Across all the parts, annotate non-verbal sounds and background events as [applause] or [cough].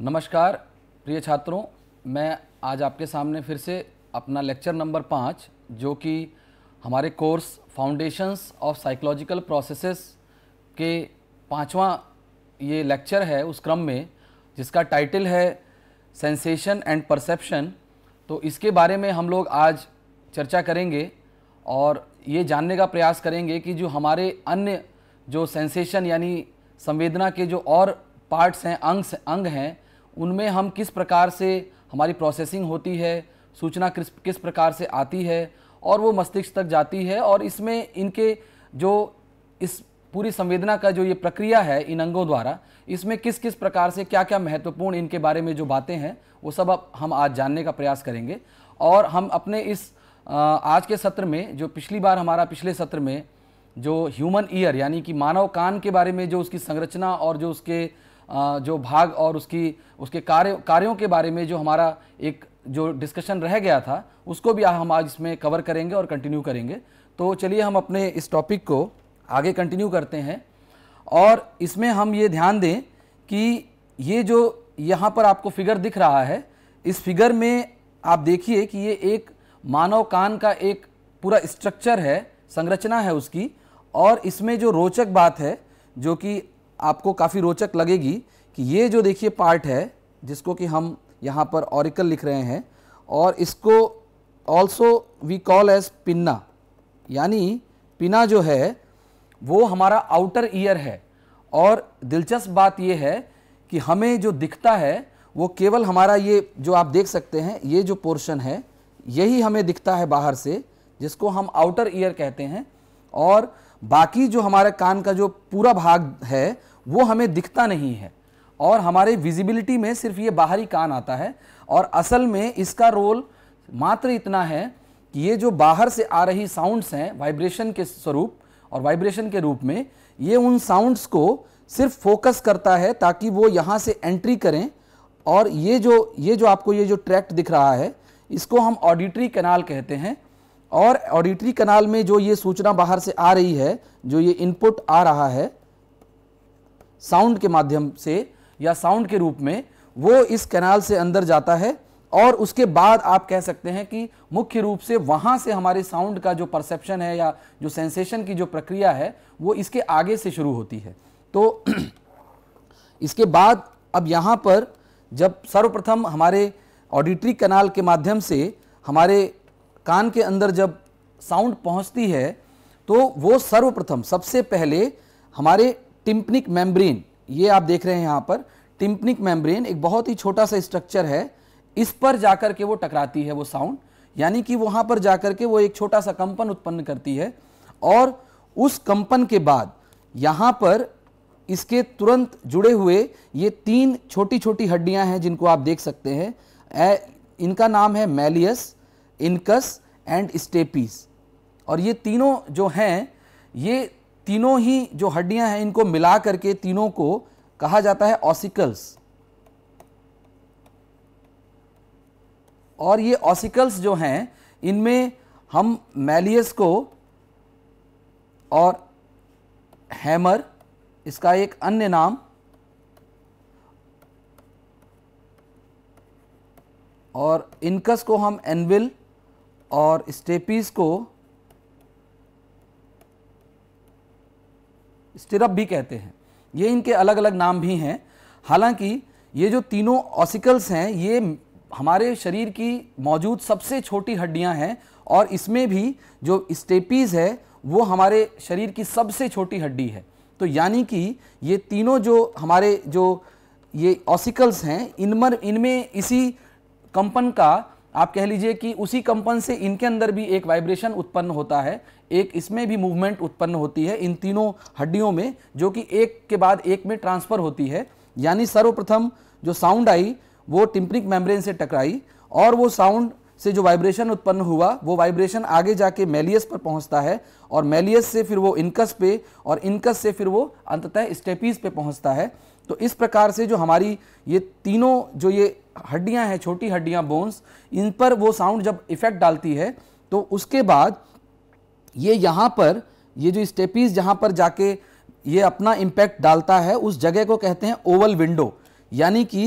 नमस्कार प्रिय छात्रों मैं आज आपके सामने फिर से अपना लेक्चर नंबर पाँच जो कि हमारे course foundations of psychological processes के पाँचवा ये लेक्चर है उस क्रम में जिसका टाइटल है सेंसेशन एंड परसेप्शन तो इसके बारे में हम लोग आज चर्चा करेंगे और ये जानने का प्रयास करेंगे कि जो हमारे अन्य जो सेंसेशन यानी संवेदना के जो और पार्ट्स हैं अंग अंग हैं उनमें हम किस प्रकार से हमारी प्रोसेसिंग होती है सूचना किस किस प्रकार से आती है और वो मस्तिष्क तक जाती है और इसमें इनके जो इस पूरी संवेदना का जो ये प्रक्रिया है इन अंगों द्वारा इसमें किस किस प्रकार से क्या क्या महत्वपूर्ण इनके बारे में जो बातें हैं वो सब अब हम आज जानने का प्रयास करेंगे और हम अपने इस आज के सत्र में जो पिछली बार हमारा पिछले सत्र में जो ह्यूमन ईयर यानी कि मानव कान के बारे में जो उसकी संरचना और जो उसके जो भाग और उसकी उसके कार्य कार्यों के बारे में जो हमारा एक जो डिस्कशन रह गया था उसको भी हम आज इसमें कवर करेंगे और कंटिन्यू करेंगे तो चलिए हम अपने इस टॉपिक को आगे कंटिन्यू करते हैं और इसमें हम ये ध्यान दें कि ये जो यहाँ पर आपको फिगर दिख रहा है इस फिगर में आप देखिए कि ये एक मानव कान का एक पूरा स्ट्रक्चर है संरचना है उसकी और इसमें जो रोचक बात है जो कि आपको काफ़ी रोचक लगेगी कि ये जो देखिए पार्ट है जिसको कि हम यहाँ पर ऑरिकल लिख रहे हैं और इसको also we call as pinna यानी पिना जो है वो हमारा आउटर ईयर है और दिलचस्प बात ये है कि हमें जो दिखता है वो केवल हमारा ये जो आप देख सकते हैं ये जो पोर्शन है यही हमें दिखता है बाहर से जिसको हम आउटर ईयर कहते हैं और बाकी जो हमारे कान का जो पूरा भाग है वो हमें दिखता नहीं है और हमारे विजिबिलिटी में सिर्फ ये बाहरी कान आता है और असल में इसका रोल मात्र इतना है कि ये जो बाहर से आ रही साउंड्स हैं वाइब्रेशन के स्वरूप और वाइब्रेशन के रूप में ये उन साउंड्स को सिर्फ फोकस करता है ताकि वो यहाँ से एंट्री करें और ये जो ये जो आपको ये जो ट्रैक्ट दिख रहा है इसको हम ऑडिटरी कैनाल कहते हैं और ऑडिटरी कनाल में जो ये सूचना बाहर से आ रही है जो ये इनपुट आ रहा है साउंड के माध्यम से या साउंड के रूप में वो इस कैनाल से अंदर जाता है और उसके बाद आप कह सकते हैं कि मुख्य रूप से वहाँ से हमारे साउंड का जो परसेप्शन है या जो सेंसेशन की जो प्रक्रिया है वो इसके आगे से शुरू होती है तो [clears throat] इसके बाद अब यहाँ पर जब सर्वप्रथम हमारे ऑडिटरी कनाल के माध्यम से हमारे कान के अंदर जब साउंड पहुंचती है तो वो सर्वप्रथम सबसे पहले हमारे टिम्पनिक मेम्ब्रेन ये आप देख रहे हैं यहाँ पर टिम्पनिक मेम्ब्रेन एक बहुत ही छोटा सा स्ट्रक्चर है इस पर जाकर के वो टकराती है वो साउंड यानी कि वहाँ पर जाकर के वो एक छोटा सा कंपन उत्पन्न करती है और उस कंपन के बाद यहाँ पर इसके तुरंत जुड़े हुए ये तीन छोटी छोटी हड्डियाँ हैं जिनको आप देख सकते हैं इनका नाम है मैलियस इनकस एंड स्टेपीज और ये तीनों जो हैं ये तीनों ही जो हड्डियां हैं इनको मिला करके तीनों को कहा जाता है ऑसिकल्स और ये ऑसिकल्स जो हैं इनमें हम मैलियस को और हैमर इसका एक अन्य नाम और इनकस को हम एनविल और स्टेपीज को स्टिरप भी कहते हैं ये इनके अलग अलग नाम भी हैं हालांकि ये जो तीनों ऑसिकल्स हैं ये हमारे शरीर की मौजूद सबसे छोटी हड्डियां हैं और इसमें भी जो स्टेपीज है वो हमारे शरीर की सबसे छोटी हड्डी है तो यानी कि ये तीनों जो हमारे जो ये ऑसिकल्स हैं इनमर इनमें इसी कंपन का आप कह लीजिए कि उसी कंपन से इनके अंदर भी एक वाइब्रेशन उत्पन्न होता है एक इसमें भी मूवमेंट उत्पन्न होती है इन तीनों हड्डियों में जो कि एक के बाद एक में ट्रांसफ़र होती है यानी सर्वप्रथम जो साउंड आई वो टिम्पनिक मेम्ब्रेन से टकराई और वो साउंड से जो वाइब्रेशन उत्पन्न हुआ वो वाइब्रेशन आगे जाके मेलियस पर पहुंचता है और मेलियस से फिर वो इनकस पे और इनकस से फिर वो अंततः स्टेपीज पे पहुंचता है तो इस प्रकार से जो हमारी ये तीनों जो ये हड्डियां हैं छोटी हड्डियां बोन्स इन पर वो साउंड जब इफ़ेक्ट डालती है तो उसके बाद ये यहाँ पर ये जो स्टेपीज जहाँ पर जाके ये अपना इम्पैक्ट डालता है उस जगह को कहते हैं ओवल विंडो यानी कि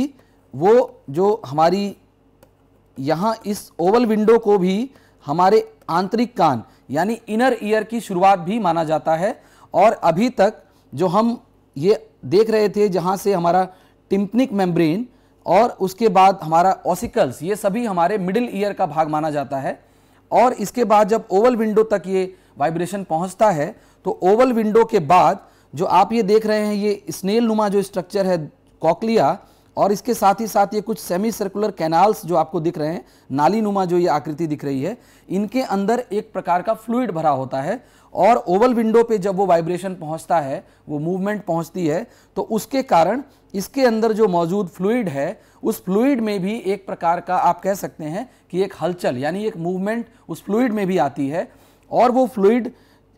वो जो हमारी यहाँ इस ओवल विंडो को भी हमारे आंतरिक कान यानी इनर ईयर की शुरुआत भी माना जाता है और अभी तक जो हम ये देख रहे थे जहां से हमारा टिम्पनिक मेम्ब्रेन और उसके बाद हमारा ऑसिकल्स ये सभी हमारे मिडिल ईयर का भाग माना जाता है और इसके बाद जब ओवल विंडो तक ये वाइब्रेशन पहुंचता है तो ओवल विंडो के बाद जो आप ये देख रहे हैं ये स्नेल नुमा जो स्ट्रक्चर है कॉकलिया और इसके साथ ही साथ ये कुछ सेमी सर्कुलर कैनाल्स जो आपको दिख रहे हैं नाली नुमा जो ये आकृति दिख रही है इनके अंदर एक प्रकार का फ्लूइड भरा होता है और ओवल विंडो पे जब वो वाइब्रेशन पहुंचता है वो मूवमेंट पहुंचती है तो उसके कारण इसके अंदर जो मौजूद फ्लूइड है उस फ्लूड में भी एक प्रकार का आप कह सकते हैं कि एक हलचल यानी एक मूवमेंट उस फ्लूड में भी आती है और वो फ्लूड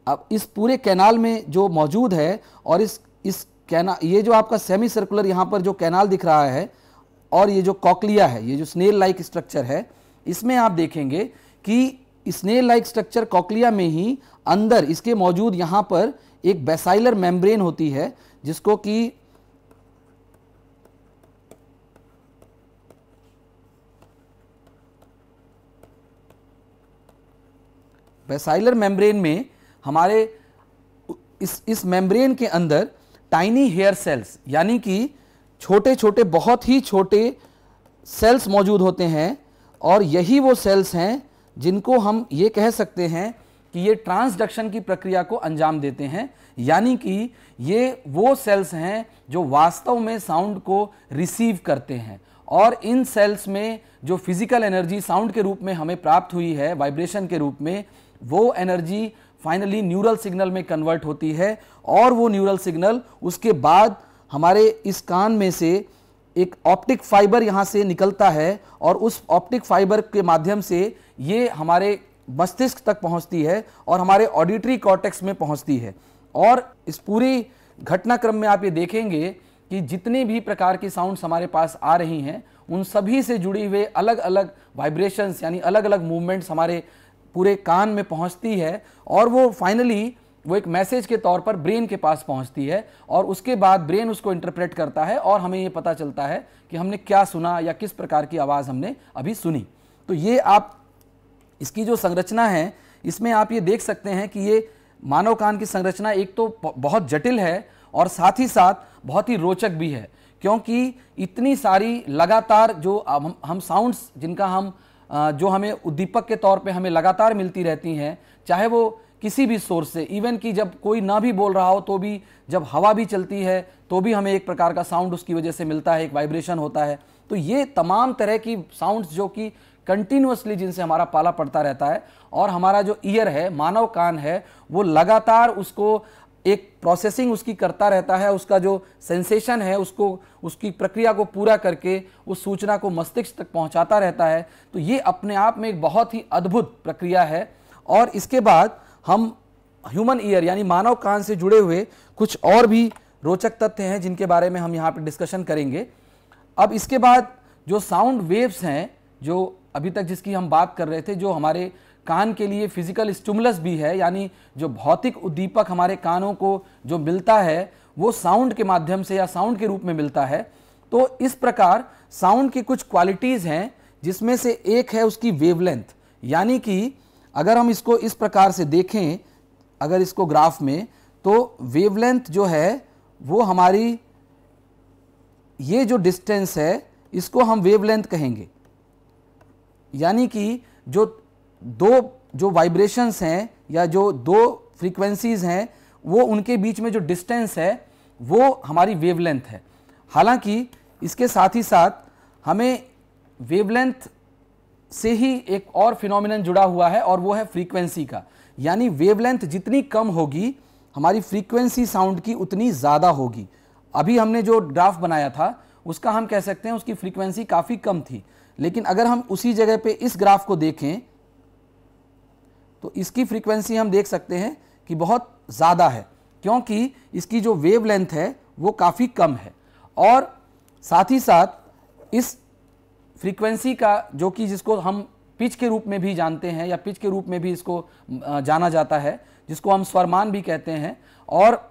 अब इस पूरे कैनाल में जो मौजूद है और इस इस कैना ये जो आपका सेमी सर्कुलर यहाँ पर जो कैनाल दिख रहा है और ये जो कॉकलिया है ये जो स्नेल लाइक स्ट्रक्चर है इसमें आप देखेंगे कि स्नेल लाइक स्ट्रक्चर कॉकलिया में ही अंदर इसके मौजूद यहाँ पर एक बेसाइलर मेम्ब्रेन होती है जिसको कि बेसाइलर मेम्ब्रेन में हमारे इस इस मेम्ब्रेन के अंदर टाइनी हेयर सेल्स यानी कि छोटे छोटे बहुत ही छोटे सेल्स मौजूद होते हैं और यही वो सेल्स हैं जिनको हम ये कह सकते हैं कि ये ट्रांसडक्शन की प्रक्रिया को अंजाम देते हैं यानी कि ये वो सेल्स हैं जो वास्तव में साउंड को रिसीव करते हैं और इन सेल्स में जो फिज़िकल एनर्जी साउंड के रूप में हमें प्राप्त हुई है वाइब्रेशन के रूप में वो एनर्जी फाइनली न्यूरल सिग्नल में कन्वर्ट होती है और वो न्यूरल सिग्नल उसके बाद हमारे इस कान में से एक ऑप्टिक फाइबर यहाँ से निकलता है और उस ऑप्टिक फाइबर के माध्यम से ये हमारे मस्तिष्क तक पहुंचती है और हमारे ऑडिटरी कॉर्टेक्स में पहुंचती है और इस पूरी घटनाक्रम में आप ये देखेंगे कि जितने भी प्रकार की साउंड्स हमारे पास आ रही हैं उन सभी से जुड़ी हुए अलग अलग वाइब्रेशंस यानी अलग अलग मूवमेंट्स हमारे पूरे कान में पहुंचती है और वो फाइनली वो एक मैसेज के तौर पर ब्रेन के पास पहुंचती है और उसके बाद ब्रेन उसको इंटरप्रेट करता है और हमें ये पता चलता है कि हमने क्या सुना या किस प्रकार की आवाज़ हमने अभी सुनी तो ये आप इसकी जो संरचना है इसमें आप ये देख सकते हैं कि ये मानव कान की संरचना एक तो बहुत जटिल है और साथ ही साथ बहुत ही रोचक भी है क्योंकि इतनी सारी लगातार जो हम, हम साउंड्स जिनका हम जो हमें उद्दीपक के तौर पे हमें लगातार मिलती रहती हैं चाहे वो किसी भी सोर्स से इवन कि जब कोई ना भी बोल रहा हो तो भी जब हवा भी चलती है तो भी हमें एक प्रकार का साउंड उसकी वजह से मिलता है एक वाइब्रेशन होता है तो ये तमाम तरह की साउंड्स जो कि कंटिन्यूसली जिनसे हमारा पाला पड़ता रहता है और हमारा जो ईयर है मानव कान है वो लगातार उसको एक प्रोसेसिंग उसकी करता रहता है उसका जो सेंसेशन है उसको उसकी प्रक्रिया को पूरा करके उस सूचना को मस्तिष्क तक पहुंचाता रहता है तो ये अपने आप में एक बहुत ही अद्भुत प्रक्रिया है और इसके बाद हम ह्यूमन ईयर यानी मानव कान से जुड़े हुए कुछ और भी रोचक तथ्य हैं जिनके बारे में हम यहाँ पर डिस्कशन करेंगे अब इसके बाद जो साउंड वेव्स हैं जो अभी तक जिसकी हम बात कर रहे थे जो हमारे कान के लिए फिजिकल स्टूमुलस भी है यानी जो भौतिक उद्दीपक हमारे कानों को जो मिलता है वो साउंड के माध्यम से या साउंड के रूप में मिलता है तो इस प्रकार साउंड की कुछ क्वालिटीज़ हैं जिसमें से एक है उसकी वेवलेंथ यानी कि अगर हम इसको इस प्रकार से देखें अगर इसको ग्राफ में तो वेवलेंथ जो है वो हमारी ये जो डिस्टेंस है इसको हम वेवलेंथ कहेंगे यानी कि जो दो जो वाइब्रेशंस हैं या जो दो फ्रीक्वेंसीज़ हैं वो उनके बीच में जो डिस्टेंस है वो हमारी वेवलेंथ है हालांकि इसके साथ ही साथ हमें वेवलेंथ से ही एक और फिनोमिनन जुड़ा हुआ है और वो है फ्रीक्वेंसी का यानी वेवलेंथ जितनी कम होगी हमारी फ्रीक्वेंसी साउंड की उतनी ज़्यादा होगी अभी हमने जो ग्राफ बनाया था उसका हम कह सकते हैं उसकी फ्रीक्वेंसी काफ़ी कम थी लेकिन अगर हम उसी जगह पे इस ग्राफ को देखें तो इसकी फ्रीक्वेंसी हम देख सकते हैं कि बहुत ज़्यादा है क्योंकि इसकी जो वेव लेंथ है वो काफ़ी कम है और साथ ही साथ इस फ्रीक्वेंसी का जो कि जिसको हम पिच के रूप में भी जानते हैं या पिच के रूप में भी इसको जाना जाता है जिसको हम स्वरमान भी कहते हैं और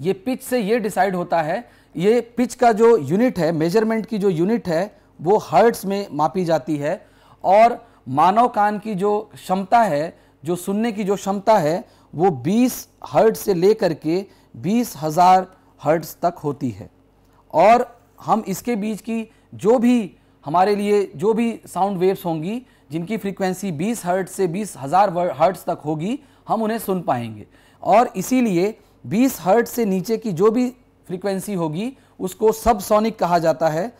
ये पिच से ये डिसाइड होता है ये पिच का जो यूनिट है मेजरमेंट की जो यूनिट है वो हर्ट्स में मापी जाती है और मानव कान की जो क्षमता है जो सुनने की जो क्षमता है वो 20 हर्ट्स से लेकर के बीस हज़ार हर्ट्स तक होती है और हम इसके बीच की जो भी हमारे लिए जो भी साउंड वेव्स होंगी जिनकी फ्रीक्वेंसी 20 हर्ट्स से बीस हज़ार हर्ट्स तक होगी हम उन्हें सुन पाएंगे और इसीलिए 20 हर्ट्स से नीचे की जो भी फ्रीक्वेंसी होगी उसको सब सोनिक कहा जाता है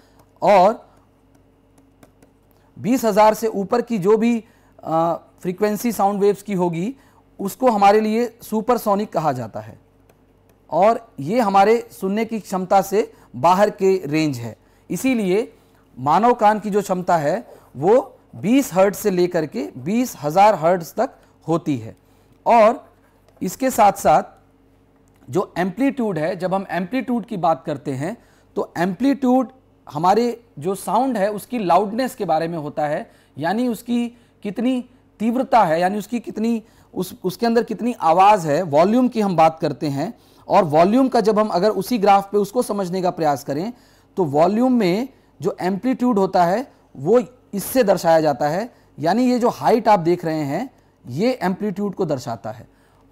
और बीस हज़ार से ऊपर की जो भी फ्रीक्वेंसी साउंड वेव्स की होगी उसको हमारे लिए सुपरसोनिक कहा जाता है और ये हमारे सुनने की क्षमता से बाहर के रेंज है इसीलिए मानव कान की जो क्षमता है वो 20 हर्ट्ज से लेकर के बीस हज़ार हर्ट्ज तक होती है और इसके साथ साथ जो एम्पलीट्यूड है जब हम एम्पलीट्यूड की बात करते हैं तो एम्पलीट्यूड हमारे जो साउंड है उसकी लाउडनेस के बारे में होता है यानी उसकी कितनी तीव्रता है यानी उसकी कितनी उस उसके अंदर कितनी आवाज़ है वॉल्यूम की हम बात करते हैं और वॉल्यूम का जब हम अगर उसी ग्राफ पे उसको समझने का प्रयास करें तो वॉल्यूम में जो एम्पलीट्यूड होता है वो इससे दर्शाया जाता है यानी ये जो हाइट आप देख रहे हैं ये एम्पलीट्यूड को दर्शाता है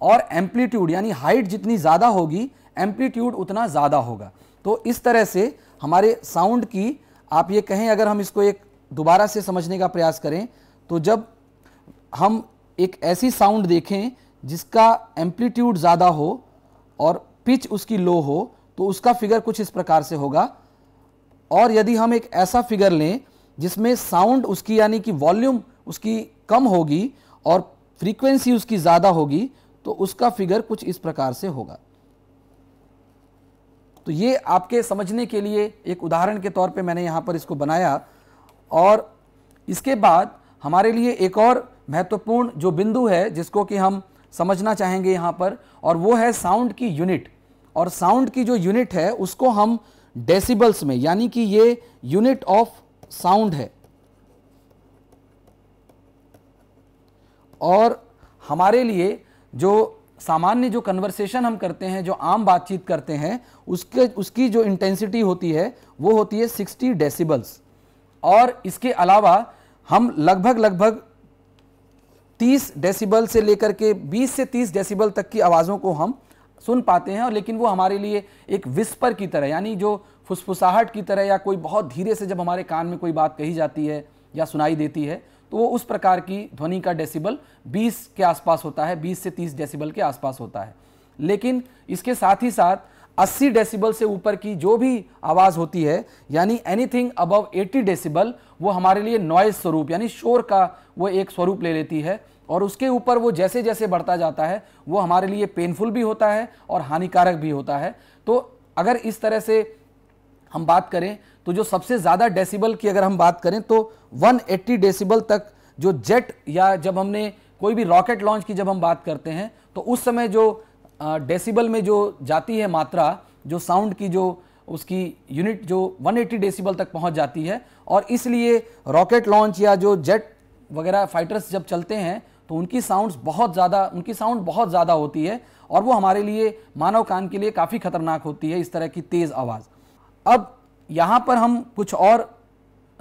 और एम्पलीट्यूड यानी हाइट जितनी ज़्यादा होगी एम्पलीट्यूड उतना ज़्यादा होगा तो इस तरह से हमारे साउंड की आप ये कहें अगर हम इसको एक दोबारा से समझने का प्रयास करें तो जब हम एक ऐसी साउंड देखें जिसका एम्पलीट्यूड ज़्यादा हो और पिच उसकी लो हो तो उसका फिगर कुछ इस प्रकार से होगा और यदि हम एक ऐसा फिगर लें जिसमें साउंड उसकी यानी कि वॉल्यूम उसकी कम होगी और फ्रीक्वेंसी उसकी ज़्यादा होगी तो उसका फिगर कुछ इस प्रकार से होगा तो ये आपके समझने के लिए एक उदाहरण के तौर पे मैंने यहाँ पर इसको बनाया और इसके बाद हमारे लिए एक और महत्वपूर्ण जो बिंदु है जिसको कि हम समझना चाहेंगे यहाँ पर और वो है साउंड की यूनिट और साउंड की जो यूनिट है उसको हम डेसिबल्स में यानी कि ये यूनिट ऑफ साउंड है और हमारे लिए जो सामान्य जो कन्वर्सेशन हम करते हैं जो आम बातचीत करते हैं उसके उसकी जो इंटेंसिटी होती है वो होती है 60 डेसिबल्स और इसके अलावा हम लगभग लगभग 30 डेसिबल से लेकर के 20 से 30 डेसिबल तक की आवाज़ों को हम सुन पाते हैं और लेकिन वो हमारे लिए एक विस्पर की तरह यानी जो फुसफुसाहट की तरह या कोई बहुत धीरे से जब हमारे कान में कोई बात कही जाती है या सुनाई देती है तो वो उस प्रकार की ध्वनि का डेसिबल 20 के आसपास होता है 20 से 30 डेसिबल के आसपास होता है लेकिन इसके साथ ही साथ 80 डेसिबल से ऊपर की जो भी आवाज़ होती है यानी एनीथिंग अबव 80 डेसिबल वो हमारे लिए नॉइज स्वरूप यानी शोर का वो एक स्वरूप ले लेती है और उसके ऊपर वो जैसे जैसे बढ़ता जाता है वो हमारे लिए पेनफुल भी होता है और हानिकारक भी होता है तो अगर इस तरह से हम बात करें तो जो सबसे ज़्यादा डेसिबल की अगर हम बात करें तो 180 डेसिबल तक जो जेट या जब हमने कोई भी रॉकेट लॉन्च की जब हम बात करते हैं तो उस समय जो डेसिबल में जो जाती है मात्रा जो साउंड की जो उसकी यूनिट जो 180 डेसीबल तक पहुंच जाती है और इसलिए रॉकेट लॉन्च या जो जेट वगैरह फाइटर्स जब चलते हैं तो उनकी साउंड्स बहुत ज़्यादा उनकी साउंड बहुत ज़्यादा होती है और वो हमारे लिए मानव कान के लिए काफ़ी खतरनाक होती है इस तरह की तेज़ आवाज़ अब यहाँ पर हम कुछ और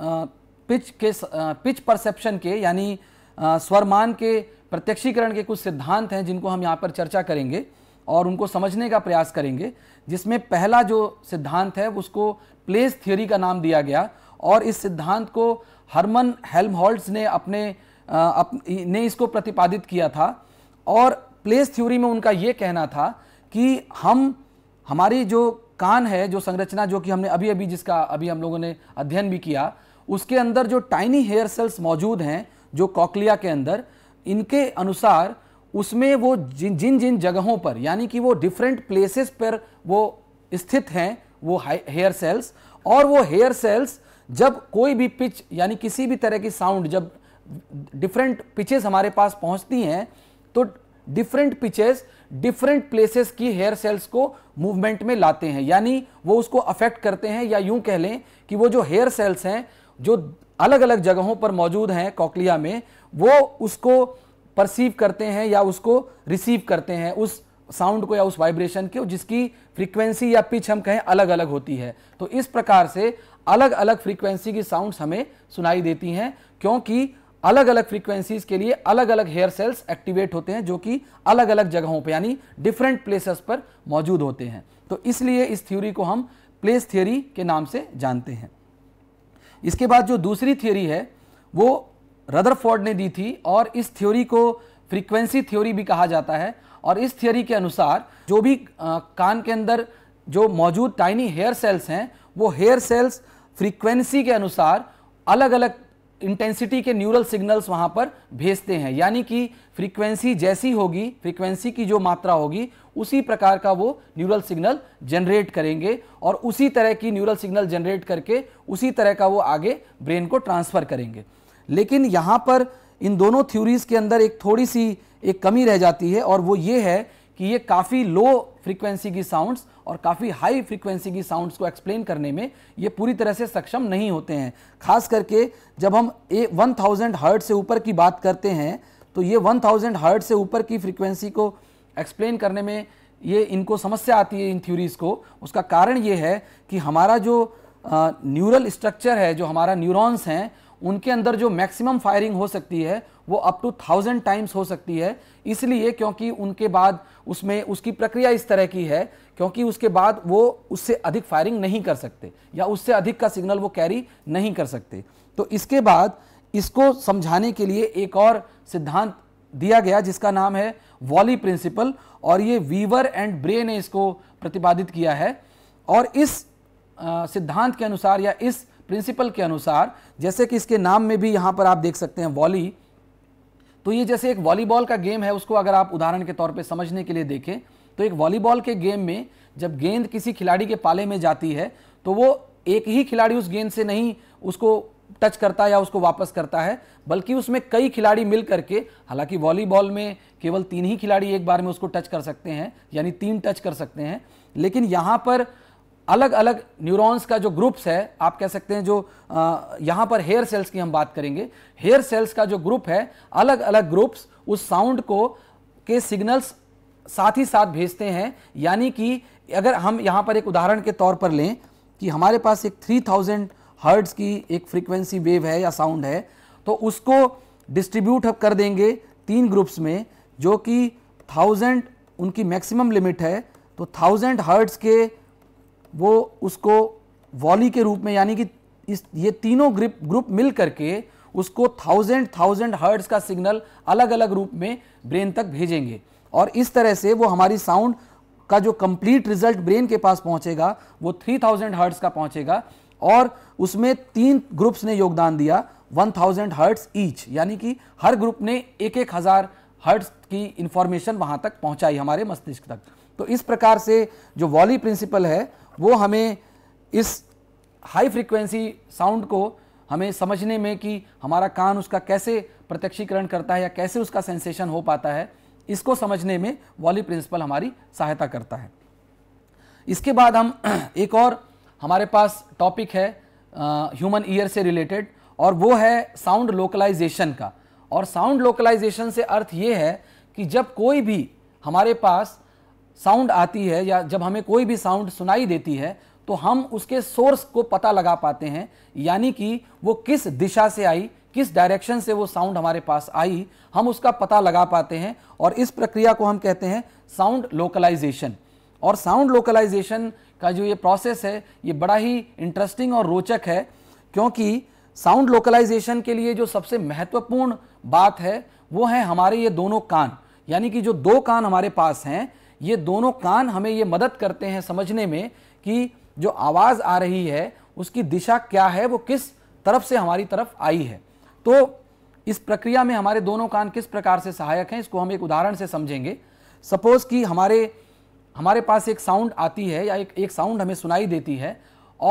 पिच के पिच परसेप्शन के यानी स्वरमान के प्रत्यक्षीकरण के कुछ सिद्धांत हैं जिनको हम यहाँ पर चर्चा करेंगे और उनको समझने का प्रयास करेंगे जिसमें पहला जो सिद्धांत है उसको प्लेस थ्योरी का नाम दिया गया और इस सिद्धांत को हरमन हेल्महोल्ट्स ने अपने अप, ने इसको प्रतिपादित किया था और प्लेस थ्योरी में उनका ये कहना था कि हम हमारी जो कान है जो संरचना जो कि हमने अभी अभी जिसका अभी हम लोगों ने अध्ययन भी किया उसके अंदर जो टाइनी हेयर सेल्स मौजूद हैं जो कॉकलिया के अंदर इनके अनुसार उसमें वो जिन जिन जिन जगहों पर यानी कि वो डिफरेंट प्लेसेस पर वो स्थित हैं वो हेयर सेल्स और वो हेयर सेल्स जब कोई भी पिच यानी किसी भी तरह की साउंड जब डिफरेंट पिचेस हमारे पास पहुंचती हैं तो डिफरेंट पिचेस डिफरेंट प्लेसेस की हेयर सेल्स को मूवमेंट में लाते हैं यानी वो उसको अफेक्ट करते हैं या यूं कह लें कि वो जो हेयर सेल्स हैं जो अलग अलग जगहों पर मौजूद हैं कॉकलिया में वो उसको परसीव करते हैं या उसको रिसीव करते हैं उस साउंड को या उस वाइब्रेशन को जिसकी फ्रीक्वेंसी या पिच हम कहें अलग अलग होती है तो इस प्रकार से अलग अलग फ्रीक्वेंसी की साउंड्स हमें सुनाई देती हैं क्योंकि अलग अलग फ्रीक्वेंसीज के लिए अलग अलग हेयर सेल्स एक्टिवेट होते हैं जो कि अलग अलग जगहों पर यानी डिफरेंट प्लेसेस पर मौजूद होते हैं तो इसलिए इस थ्योरी को हम प्लेस थ्योरी के नाम से जानते हैं इसके बाद जो दूसरी थ्योरी है वो रदरफोर्ड ने दी थी और इस थ्योरी को फ्रीक्वेंसी थ्योरी भी कहा जाता है और इस थ्योरी के अनुसार जो भी आ, कान के अंदर जो मौजूद टाइनी हेयर सेल्स हैं वो हेयर सेल्स फ्रीक्वेंसी के अनुसार अलग अलग इंटेंसिटी के न्यूरल सिग्नल्स वहाँ पर भेजते हैं यानी कि फ्रीक्वेंसी जैसी होगी फ्रीक्वेंसी की जो मात्रा होगी उसी प्रकार का वो न्यूरल सिग्नल जनरेट करेंगे और उसी तरह की न्यूरल सिग्नल जनरेट करके उसी तरह का वो आगे ब्रेन को ट्रांसफ़र करेंगे लेकिन यहाँ पर इन दोनों थ्योरीज़ के अंदर एक थोड़ी सी एक कमी रह जाती है और वो ये है कि ये काफ़ी लो फ्रीक्वेंसी की साउंड्स और काफ़ी हाई फ्रिक्वेंसी की साउंड्स को एक्सप्लेन करने में ये पूरी तरह से सक्षम नहीं होते हैं खास करके जब हम ए वन थाउजेंड हर्ट से ऊपर की बात करते हैं तो ये वन थाउजेंड हर्ट से ऊपर की फ्रिक्वेंसी को एक्सप्लेन करने में ये इनको समस्या आती है इन थ्यूरीज को उसका कारण ये है कि हमारा जो न्यूरल स्ट्रक्चर है जो हमारा न्यूरॉन्स हैं उनके अंदर जो मैक्सिमम फायरिंग हो सकती है वो अप टू थाउजेंड टाइम्स हो सकती है इसलिए क्योंकि उनके बाद उसमें उसकी प्रक्रिया इस तरह की है क्योंकि उसके बाद वो उससे अधिक फायरिंग नहीं कर सकते या उससे अधिक का सिग्नल वो कैरी नहीं कर सकते तो इसके बाद इसको समझाने के लिए एक और सिद्धांत दिया गया जिसका नाम है वॉली प्रिंसिपल और ये वीवर एंड ब्रे ने इसको प्रतिपादित किया है और इस सिद्धांत के अनुसार या इस प्रिंसिपल के अनुसार जैसे कि इसके नाम में भी यहाँ पर आप देख सकते हैं वॉली तो ये जैसे एक वॉलीबॉल का गेम है उसको अगर आप उदाहरण के तौर पे समझने के लिए देखें तो एक वॉलीबॉल के गेम में जब गेंद किसी खिलाड़ी के पाले में जाती है तो वो एक ही खिलाड़ी उस गेंद से नहीं उसको टच करता है या उसको वापस करता है बल्कि उसमें कई खिलाड़ी मिल करके हालांकि वॉलीबॉल में केवल तीन ही खिलाड़ी एक बार में उसको टच कर सकते हैं यानी तीन टच कर सकते हैं लेकिन यहाँ पर अलग अलग न्यूरॉन्स का जो ग्रुप्स है आप कह सकते हैं जो यहाँ पर हेयर सेल्स की हम बात करेंगे हेयर सेल्स का जो ग्रुप है अलग अलग ग्रुप्स उस साउंड को के सिग्नल्स साथ ही साथ भेजते हैं यानी कि अगर हम यहाँ पर एक उदाहरण के तौर पर लें कि हमारे पास एक 3000 थाउजेंड हर्ट्स की एक फ्रीक्वेंसी वेव है या साउंड है तो उसको डिस्ट्रीब्यूट हम कर देंगे तीन ग्रुप्स में जो कि थाउजेंड उनकी मैक्सिमम लिमिट है तो थाउजेंड हर्ट्स के वो उसको वॉली के रूप में यानी कि इस ये तीनों ग्रिप ग्रुप मिल करके उसको थाउजेंड थाउजेंड हर्ट्स का सिग्नल अलग अलग रूप में ब्रेन तक भेजेंगे और इस तरह से वो हमारी साउंड का जो कंप्लीट रिजल्ट ब्रेन के पास पहुंचेगा वो 3000 थाउजेंड हर्ट्स का पहुंचेगा और उसमें तीन ग्रुप्स ने योगदान दिया 1000 थाउजेंड हर्ट्स ईच यानी कि हर ग्रुप ने एक एक हज़ार हर्ट्स की इंफॉर्मेशन वहां तक पहुंचाई हमारे मस्तिष्क तक तो इस प्रकार से जो वॉली प्रिंसिपल है वो हमें इस हाई फ्रिक्वेंसी साउंड को हमें समझने में कि हमारा कान उसका कैसे प्रत्यक्षीकरण करता है या कैसे उसका सेंसेशन हो पाता है इसको समझने में वॉली प्रिंसिपल हमारी सहायता करता है इसके बाद हम [clears throat] एक और हमारे पास टॉपिक है ह्यूमन ईयर से रिलेटेड और वो है साउंड लोकलाइजेशन का और साउंड लोकलाइजेशन से अर्थ ये है कि जब कोई भी हमारे पास साउंड आती है या जब हमें कोई भी साउंड सुनाई देती है तो हम उसके सोर्स को पता लगा पाते हैं यानी कि वो किस दिशा से आई किस डायरेक्शन से वो साउंड हमारे पास आई हम उसका पता लगा पाते हैं और इस प्रक्रिया को हम कहते हैं साउंड लोकलाइजेशन और साउंड लोकलाइजेशन का जो ये प्रोसेस है ये बड़ा ही इंटरेस्टिंग और रोचक है क्योंकि साउंड लोकलाइजेशन के लिए जो सबसे महत्वपूर्ण बात है वो है हमारे ये दोनों कान यानी कि जो दो कान हमारे पास हैं ये दोनों कान हमें ये मदद करते हैं समझने में कि जो आवाज़ आ रही है उसकी दिशा क्या है वो किस तरफ से हमारी तरफ आई है तो इस प्रक्रिया में हमारे दोनों कान किस प्रकार से सहायक हैं इसको हम एक उदाहरण से समझेंगे सपोज कि हमारे हमारे पास एक साउंड आती है या एक एक साउंड हमें सुनाई देती है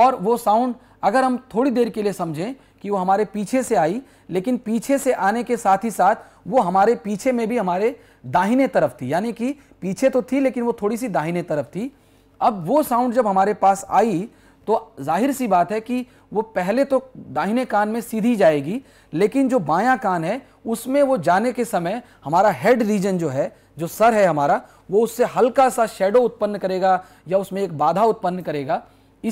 और वो साउंड अगर हम थोड़ी देर के लिए समझें कि वो हमारे पीछे से आई लेकिन पीछे से आने के साथ ही साथ वो हमारे पीछे में भी हमारे दाहिने तरफ थी यानी कि पीछे तो थी लेकिन वो थोड़ी सी दाहिने तरफ थी अब वो साउंड जब हमारे पास आई तो जाहिर सी बात है कि वो पहले तो दाहिने कान में सीधी जाएगी लेकिन जो बायां कान है उसमें वो जाने के समय हमारा हेड रीजन जो है जो सर है हमारा वो उससे हल्का सा शेडो उत्पन्न करेगा या उसमें एक बाधा उत्पन्न करेगा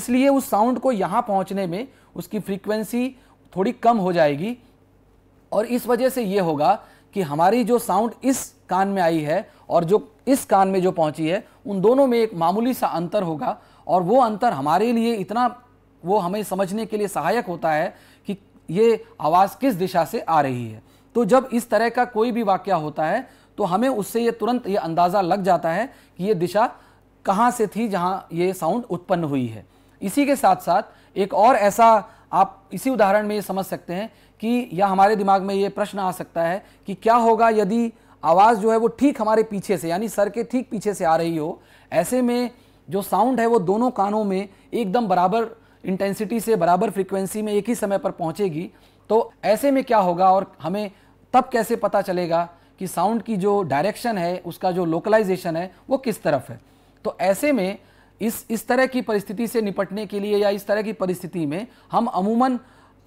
इसलिए उस साउंड को यहाँ पहुँचने में उसकी फ्रीक्वेंसी थोड़ी कम हो जाएगी और इस वजह से ये होगा कि हमारी जो साउंड इस कान में आई है और जो इस कान में जो पहुंची है उन दोनों में एक मामूली सा अंतर होगा और वो अंतर हमारे लिए इतना वो हमें समझने के लिए सहायक होता है कि ये आवाज़ किस दिशा से आ रही है तो जब इस तरह का कोई भी वाक्य होता है तो हमें उससे ये तुरंत ये अंदाज़ा लग जाता है कि ये दिशा कहाँ से थी जहाँ ये साउंड उत्पन्न हुई है इसी के साथ साथ एक और ऐसा आप इसी उदाहरण में ये समझ सकते हैं कि या हमारे दिमाग में ये प्रश्न आ सकता है कि क्या होगा यदि आवाज़ जो है वो ठीक हमारे पीछे से यानी सर के ठीक पीछे से आ रही हो ऐसे में जो साउंड है वो दोनों कानों में एकदम बराबर इंटेंसिटी से बराबर फ्रीक्वेंसी में एक ही समय पर पहुंचेगी तो ऐसे में क्या होगा और हमें तब कैसे पता चलेगा कि साउंड की जो डायरेक्शन है उसका जो लोकलाइजेशन है वो किस तरफ है तो ऐसे में इस इस तरह की परिस्थिति से निपटने के लिए या इस तरह की परिस्थिति में हम अमूमन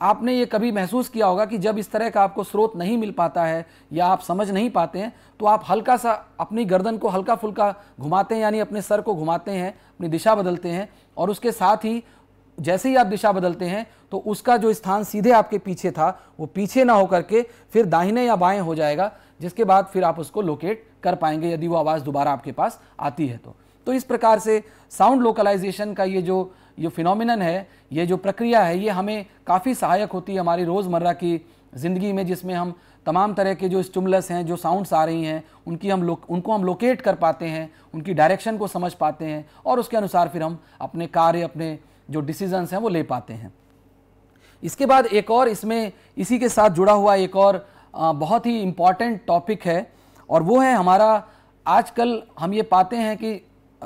आपने ये कभी महसूस किया होगा कि जब इस तरह का आपको स्रोत नहीं मिल पाता है या आप समझ नहीं पाते हैं तो आप हल्का सा अपनी गर्दन को हल्का फुल्का घुमाते हैं यानी अपने सर को घुमाते हैं अपनी दिशा बदलते हैं और उसके साथ ही जैसे ही आप दिशा बदलते हैं तो उसका जो स्थान सीधे आपके पीछे था वो पीछे ना होकर के फिर दाहिने या बाएं हो जाएगा जिसके बाद फिर आप उसको लोकेट कर पाएंगे यदि वो आवाज़ दोबारा आपके पास आती है तो तो इस प्रकार से साउंड लोकलाइजेशन का ये जो ये फिनोमिनन है ये जो प्रक्रिया है ये हमें काफ़ी सहायक होती है हमारी रोज़मर्रा की ज़िंदगी में जिसमें हम तमाम तरह के जो स्टिमुलस हैं जो साउंड्स आ रही हैं उनकी हम लो उनको हम लोकेट कर पाते हैं उनकी डायरेक्शन को समझ पाते हैं और उसके अनुसार फिर हम अपने कार्य अपने जो डिसीजंस हैं वो ले पाते हैं इसके बाद एक और इसमें इसी के साथ जुड़ा हुआ एक और बहुत ही इम्पॉर्टेंट टॉपिक है और वो है हमारा आजकल हम ये पाते हैं कि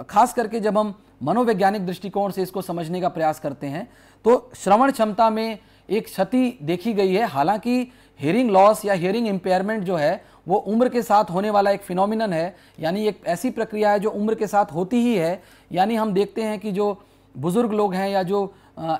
खास करके जब हम मनोवैज्ञानिक दृष्टिकोण से इसको समझने का प्रयास करते हैं तो श्रवण क्षमता में एक क्षति देखी गई है हालांकि हेयरिंग लॉस या हेयरिंग इम्पेयरमेंट जो है वो उम्र के साथ होने वाला एक फिनोमिनन है यानी एक ऐसी प्रक्रिया है जो उम्र के साथ होती ही है यानी हम देखते हैं कि जो बुज़ुर्ग लोग हैं या जो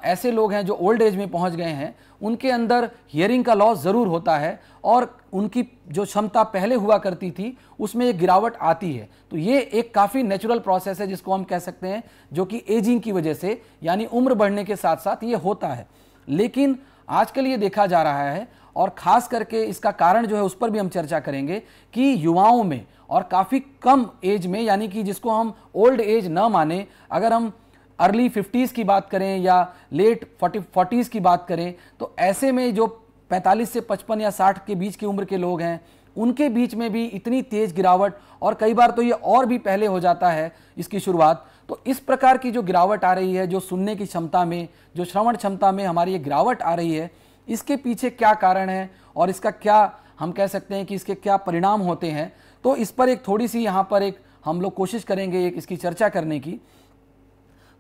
ऐसे लोग हैं जो ओल्ड एज में पहुंच गए हैं उनके अंदर हियरिंग का लॉस ज़रूर होता है और उनकी जो क्षमता पहले हुआ करती थी उसमें एक गिरावट आती है तो ये एक काफ़ी नेचुरल प्रोसेस है जिसको हम कह सकते हैं जो कि एजिंग की वजह से यानी उम्र बढ़ने के साथ साथ ये होता है लेकिन आजकल ये देखा जा रहा है और ख़ास करके इसका कारण जो है उस पर भी हम चर्चा करेंगे कि युवाओं में और काफ़ी कम एज में यानी कि जिसको हम ओल्ड एज न माने अगर हम अर्ली फिफ्टीज़ की बात करें या लेट फोर्टी फोर्टीज़ की बात करें तो ऐसे में जो 45 से 55 या 60 के बीच की उम्र के लोग हैं उनके बीच में भी इतनी तेज़ गिरावट और कई बार तो ये और भी पहले हो जाता है इसकी शुरुआत तो इस प्रकार की जो गिरावट आ रही है जो सुनने की क्षमता में जो श्रवण क्षमता में हमारी ये गिरावट आ रही है इसके पीछे क्या कारण है और इसका क्या हम कह सकते हैं कि इसके क्या परिणाम होते हैं तो इस पर एक थोड़ी सी यहाँ पर एक हम लोग कोशिश करेंगे एक इसकी चर्चा करने की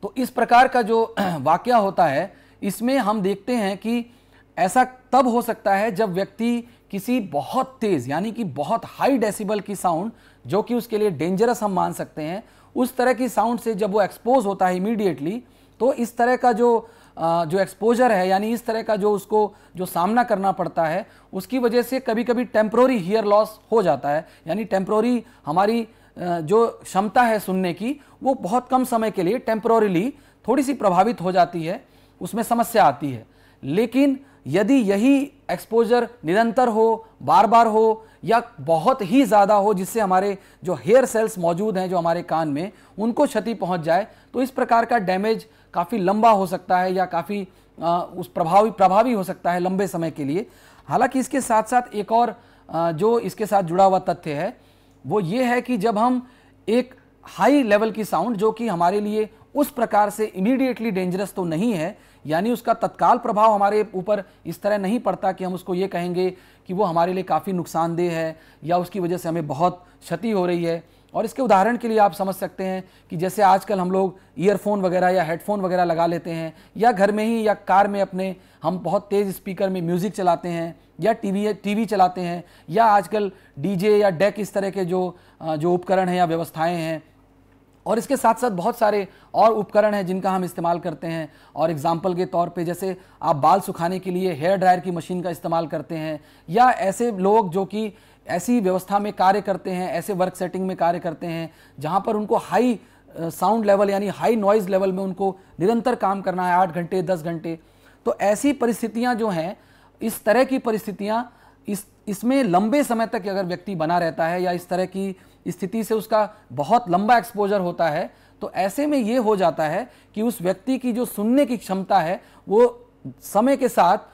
तो इस प्रकार का जो [clears throat] वाक्य होता है इसमें हम देखते हैं कि ऐसा तब हो सकता है जब व्यक्ति किसी बहुत तेज़ यानी कि बहुत हाई डेसिबल की साउंड जो कि उसके लिए डेंजरस हम मान सकते हैं उस तरह की साउंड से जब वो एक्सपोज होता है इमीडिएटली तो इस तरह का जो जो एक्सपोजर है यानी इस तरह का जो उसको जो सामना करना पड़ता है उसकी वजह से कभी कभी टेम्प्रोरी हीयर लॉस हो जाता है यानी टेम्प्रोरी हमारी जो क्षमता है सुनने की वो बहुत कम समय के लिए टेम्प्रोरीली थोड़ी सी प्रभावित हो जाती है उसमें समस्या आती है लेकिन यदि यही एक्सपोजर निरंतर हो बार बार हो या बहुत ही ज़्यादा हो जिससे हमारे जो हेयर सेल्स मौजूद हैं जो हमारे कान में उनको क्षति पहुंच जाए तो इस प्रकार का डैमेज काफ़ी लंबा हो सकता है या काफ़ी उस प्रभावी प्रभावी हो सकता है लंबे समय के लिए हालांकि इसके साथ साथ एक और आ, जो इसके साथ जुड़ा हुआ तथ्य है वो ये है कि जब हम एक हाई लेवल की साउंड जो कि हमारे लिए उस प्रकार से इमीडिएटली डेंजरस तो नहीं है यानी उसका तत्काल प्रभाव हमारे ऊपर इस तरह नहीं पड़ता कि हम उसको ये कहेंगे कि वो हमारे लिए काफ़ी नुकसानदेह है या उसकी वजह से हमें बहुत क्षति हो रही है और इसके उदाहरण के लिए आप समझ सकते हैं कि जैसे आजकल हम लोग ईयरफोन वगैरह या हेडफोन वगैरह लगा लेते हैं या घर में ही या कार में अपने हम बहुत तेज़ स्पीकर में म्यूज़िक चलाते हैं या टीवी टीवी चलाते हैं या आजकल डीजे या डेक इस तरह के जो जो उपकरण हैं या व्यवस्थाएँ हैं और इसके साथ साथ बहुत सारे और उपकरण हैं जिनका हम इस्तेमाल करते हैं और एग्जाम्पल के तौर पे जैसे आप बाल सुखाने के लिए हेयर ड्रायर की मशीन का इस्तेमाल करते हैं या ऐसे लोग जो कि ऐसी व्यवस्था में कार्य करते हैं ऐसे वर्क सेटिंग में कार्य करते हैं जहाँ पर उनको हाई साउंड लेवल यानी हाई नॉइज लेवल में उनको निरंतर काम करना है आठ घंटे दस घंटे तो ऐसी परिस्थितियाँ जो हैं इस तरह की परिस्थितियाँ इस इसमें लंबे समय तक अगर व्यक्ति बना रहता है या इस तरह की स्थिति से उसका बहुत लंबा एक्सपोजर होता है तो ऐसे में ये हो जाता है कि उस व्यक्ति की जो सुनने की क्षमता है वो समय के साथ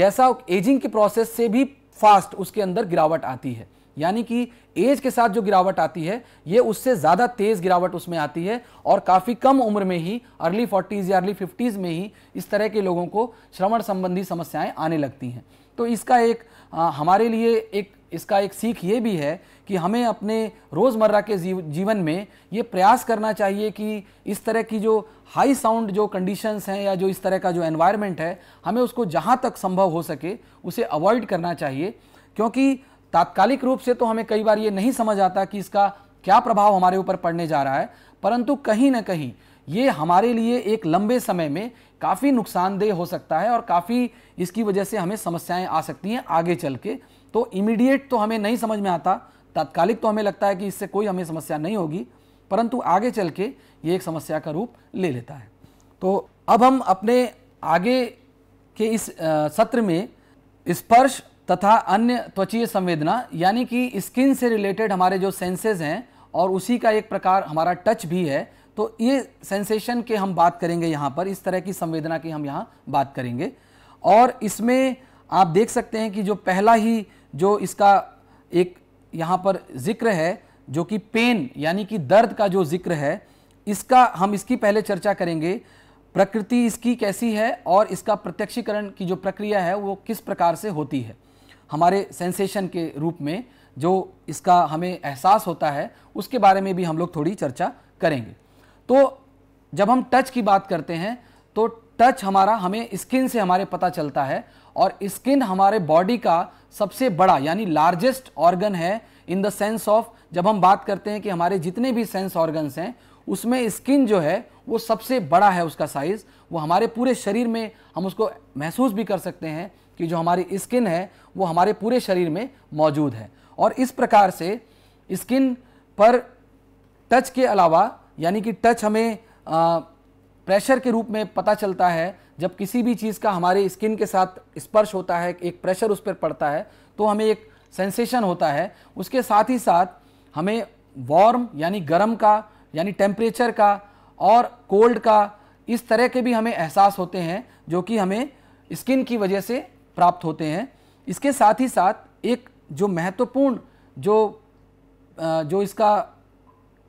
जैसा एजिंग के प्रोसेस से भी फास्ट उसके अंदर गिरावट आती है यानी कि एज के साथ जो गिरावट आती है ये उससे ज़्यादा तेज़ गिरावट उसमें आती है और काफ़ी कम उम्र में ही अर्ली फोर्टीज़ या अर्ली फिफ्टीज़ में ही इस तरह के लोगों को श्रवण संबंधी समस्याएं आने लगती हैं तो इसका एक आ, हमारे लिए एक इसका एक सीख ये भी है कि हमें अपने रोज़मर्रा के जीवन में ये प्रयास करना चाहिए कि इस तरह की जो हाई साउंड जो कंडीशंस हैं या जो इस तरह का जो एनवायरनमेंट है हमें उसको जहाँ तक संभव हो सके उसे अवॉइड करना चाहिए क्योंकि तात्कालिक रूप से तो हमें कई बार ये नहीं समझ आता कि इसका क्या प्रभाव हमारे ऊपर पड़ने जा रहा है परंतु कहीं ना कहीं ये हमारे लिए एक लंबे समय में काफ़ी नुकसानदेह हो सकता है और काफ़ी इसकी वजह से हमें समस्याएं आ सकती हैं आगे चल के तो इमीडिएट तो हमें नहीं समझ में आता तात्कालिक तो हमें लगता है कि इससे कोई हमें समस्या नहीं होगी परंतु आगे चल के ये एक समस्या का रूप ले लेता है तो अब हम अपने आगे के इस सत्र में स्पर्श तथा अन्य त्वचीय संवेदना यानी कि स्किन से रिलेटेड हमारे जो सेंसेज हैं और उसी का एक प्रकार हमारा टच भी है तो ये सेंसेशन के हम बात करेंगे यहाँ पर इस तरह की संवेदना की हम यहाँ बात करेंगे और इसमें आप देख सकते हैं कि जो पहला ही जो इसका एक यहाँ पर जिक्र है जो कि पेन यानी कि दर्द का जो जिक्र है इसका हम इसकी पहले चर्चा करेंगे प्रकृति इसकी कैसी है और इसका प्रत्यक्षीकरण की जो प्रक्रिया है वो किस प्रकार से होती है हमारे सेंसेशन के रूप में जो इसका हमें एहसास होता है उसके बारे में भी हम लोग थोड़ी चर्चा करेंगे तो जब हम टच की बात करते हैं तो टच हमारा हमें स्किन से हमारे पता चलता है और स्किन हमारे बॉडी का सबसे बड़ा यानी लार्जेस्ट ऑर्गन है इन द सेंस ऑफ जब हम बात करते हैं कि हमारे जितने भी सेंस ऑर्गन्स हैं उसमें स्किन जो है वो सबसे बड़ा है उसका साइज़ वो हमारे पूरे शरीर में हम उसको महसूस भी कर सकते हैं कि जो हमारी स्किन है वो हमारे पूरे शरीर में मौजूद है और इस प्रकार से स्किन पर टच के अलावा यानी कि टच हमें आ, प्रेशर के रूप में पता चलता है जब किसी भी चीज़ का हमारे स्किन के साथ स्पर्श होता है एक प्रेशर उस पर पड़ता है तो हमें एक सेंसेशन होता है उसके साथ ही साथ हमें वार्म यानी गर्म का यानी टेम्परेचर का और कोल्ड का इस तरह के भी हमें एहसास होते हैं जो कि हमें स्किन की वजह से प्राप्त होते हैं इसके साथ ही साथ एक जो महत्वपूर्ण जो जो इसका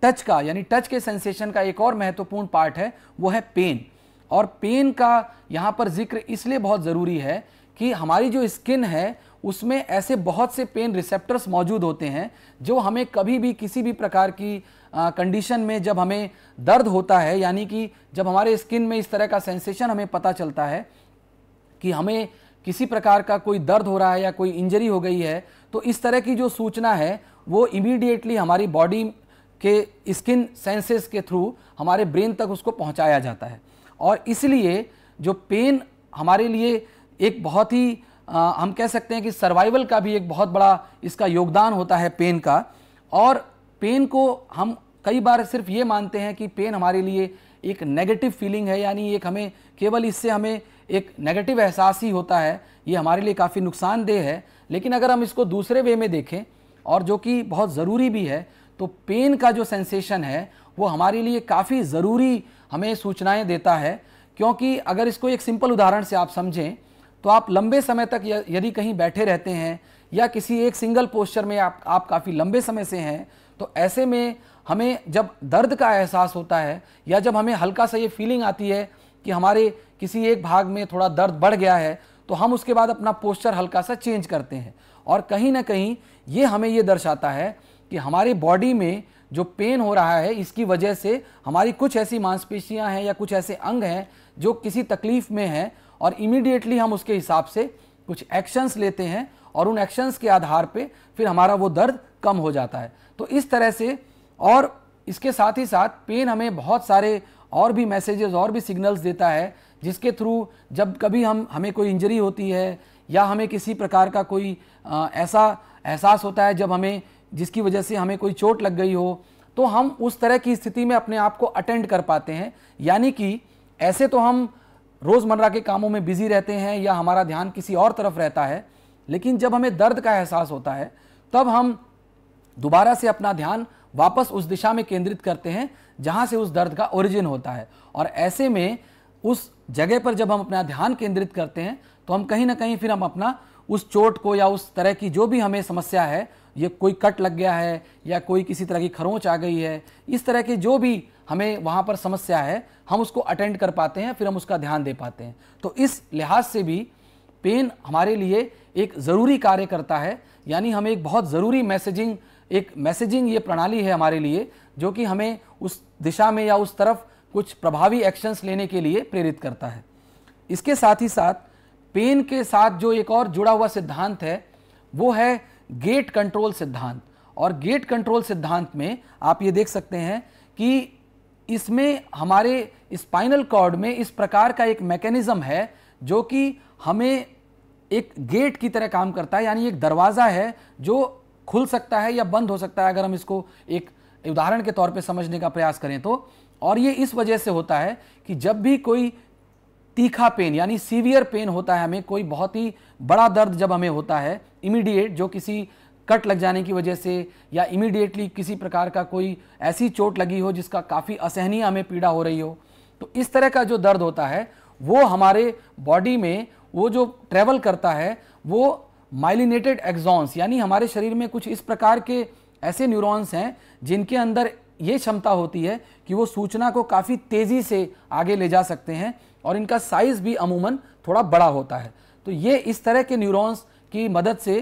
टच का यानी टच के सेंसेशन का एक और महत्वपूर्ण पार्ट है वो है पेन और पेन का यहाँ पर जिक्र इसलिए बहुत ज़रूरी है कि हमारी जो स्किन है उसमें ऐसे बहुत से पेन रिसेप्टर्स मौजूद होते हैं जो हमें कभी भी किसी भी प्रकार की कंडीशन में जब हमें दर्द होता है यानी कि जब हमारे स्किन में इस तरह का सेंसेशन हमें पता चलता है कि हमें किसी प्रकार का कोई दर्द हो रहा है या कोई इंजरी हो गई है तो इस तरह की जो सूचना है वो इमीडिएटली हमारी बॉडी के स्किन सेंसेस के थ्रू हमारे ब्रेन तक उसको पहुंचाया जाता है और इसलिए जो पेन हमारे लिए एक बहुत ही आ, हम कह सकते हैं कि सर्वाइवल का भी एक बहुत बड़ा इसका योगदान होता है पेन का और पेन को हम कई बार सिर्फ ये मानते हैं कि पेन हमारे लिए एक नेगेटिव फीलिंग है यानी एक हमें केवल इससे हमें एक नेगेटिव एहसास ही होता है ये हमारे लिए काफ़ी नुकसानदेह है लेकिन अगर हम इसको दूसरे वे में देखें और जो कि बहुत ज़रूरी भी है तो पेन का जो सेंसेशन है वो हमारे लिए काफ़ी ज़रूरी हमें सूचनाएं देता है क्योंकि अगर इसको एक सिंपल उदाहरण से आप समझें तो आप लंबे समय तक यदि कहीं बैठे रहते हैं या किसी एक सिंगल पोस्चर में आप आप काफ़ी लंबे समय से हैं तो ऐसे में हमें जब दर्द का एहसास होता है या जब हमें हल्का सा ये फीलिंग आती है कि हमारे किसी एक भाग में थोड़ा दर्द बढ़ गया है तो हम उसके बाद अपना पोस्चर हल्का सा चेंज करते हैं और कहीं ना कहीं ये हमें ये दर्शाता है कि हमारे बॉडी में जो पेन हो रहा है इसकी वजह से हमारी कुछ ऐसी मांसपेशियां हैं या कुछ ऐसे अंग हैं जो किसी तकलीफ में हैं और इमीडिएटली हम उसके हिसाब से कुछ एक्शंस लेते हैं और उन एक्शंस के आधार पे फिर हमारा वो दर्द कम हो जाता है तो इस तरह से और इसके साथ ही साथ पेन हमें बहुत सारे और भी मैसेजेस और भी सिग्नल्स देता है जिसके थ्रू जब कभी हम हमें कोई इंजरी होती है या हमें किसी प्रकार का कोई आ, ऐसा एहसास होता है जब हमें जिसकी वजह से हमें कोई चोट लग गई हो तो हम उस तरह की स्थिति में अपने आप को अटेंड कर पाते हैं यानी कि ऐसे तो हम रोज़मर्रा के कामों में बिज़ी रहते हैं या हमारा ध्यान किसी और तरफ रहता है लेकिन जब हमें दर्द का एहसास होता है तब हम दोबारा से अपना ध्यान वापस उस दिशा में केंद्रित करते हैं जहाँ से उस दर्द का ओरिजिन होता है और ऐसे में उस जगह पर जब हम अपना ध्यान केंद्रित करते हैं तो हम कहीं ना कहीं फिर हम अपना उस चोट को या उस तरह की जो भी हमें समस्या है ये कोई कट लग गया है या कोई किसी तरह की खरोंच आ गई है इस तरह के जो भी हमें वहाँ पर समस्या है हम उसको अटेंड कर पाते हैं फिर हम उसका ध्यान दे पाते हैं तो इस लिहाज से भी पेन हमारे लिए एक ज़रूरी कार्य करता है यानी हमें एक बहुत ज़रूरी मैसेजिंग एक मैसेजिंग ये प्रणाली है हमारे लिए जो कि हमें उस दिशा में या उस तरफ कुछ प्रभावी एक्शंस लेने के लिए प्रेरित करता है इसके साथ ही साथ पेन के साथ जो एक और जुड़ा हुआ सिद्धांत है वो है गेट कंट्रोल सिद्धांत और गेट कंट्रोल सिद्धांत में आप ये देख सकते हैं कि इसमें हमारे स्पाइनल कॉर्ड में इस प्रकार का एक मैकेनिज्म है जो कि हमें एक गेट की तरह काम करता है यानी एक दरवाज़ा है जो खुल सकता है या बंद हो सकता है अगर हम इसको एक उदाहरण के तौर पे समझने का प्रयास करें तो और ये इस वजह से होता है कि जब भी कोई तीखा पेन यानी सीवियर पेन होता है हमें कोई बहुत ही बड़ा दर्द जब हमें होता है इमीडिएट जो किसी कट लग जाने की वजह से या इमीडिएटली किसी प्रकार का कोई ऐसी चोट लगी हो जिसका काफ़ी असहनीय हमें पीड़ा हो रही हो तो इस तरह का जो दर्द होता है वो हमारे बॉडी में वो जो ट्रेवल करता है वो माइलिनेटेड एग्जॉन्स यानी हमारे शरीर में कुछ इस प्रकार के ऐसे न्यूरॉन्स हैं जिनके अंदर ये क्षमता होती है कि वो सूचना को काफ़ी तेज़ी से आगे ले जा सकते हैं और इनका साइज भी अमूमन थोड़ा बड़ा होता है तो ये इस तरह के न्यूरॉन्स की मदद से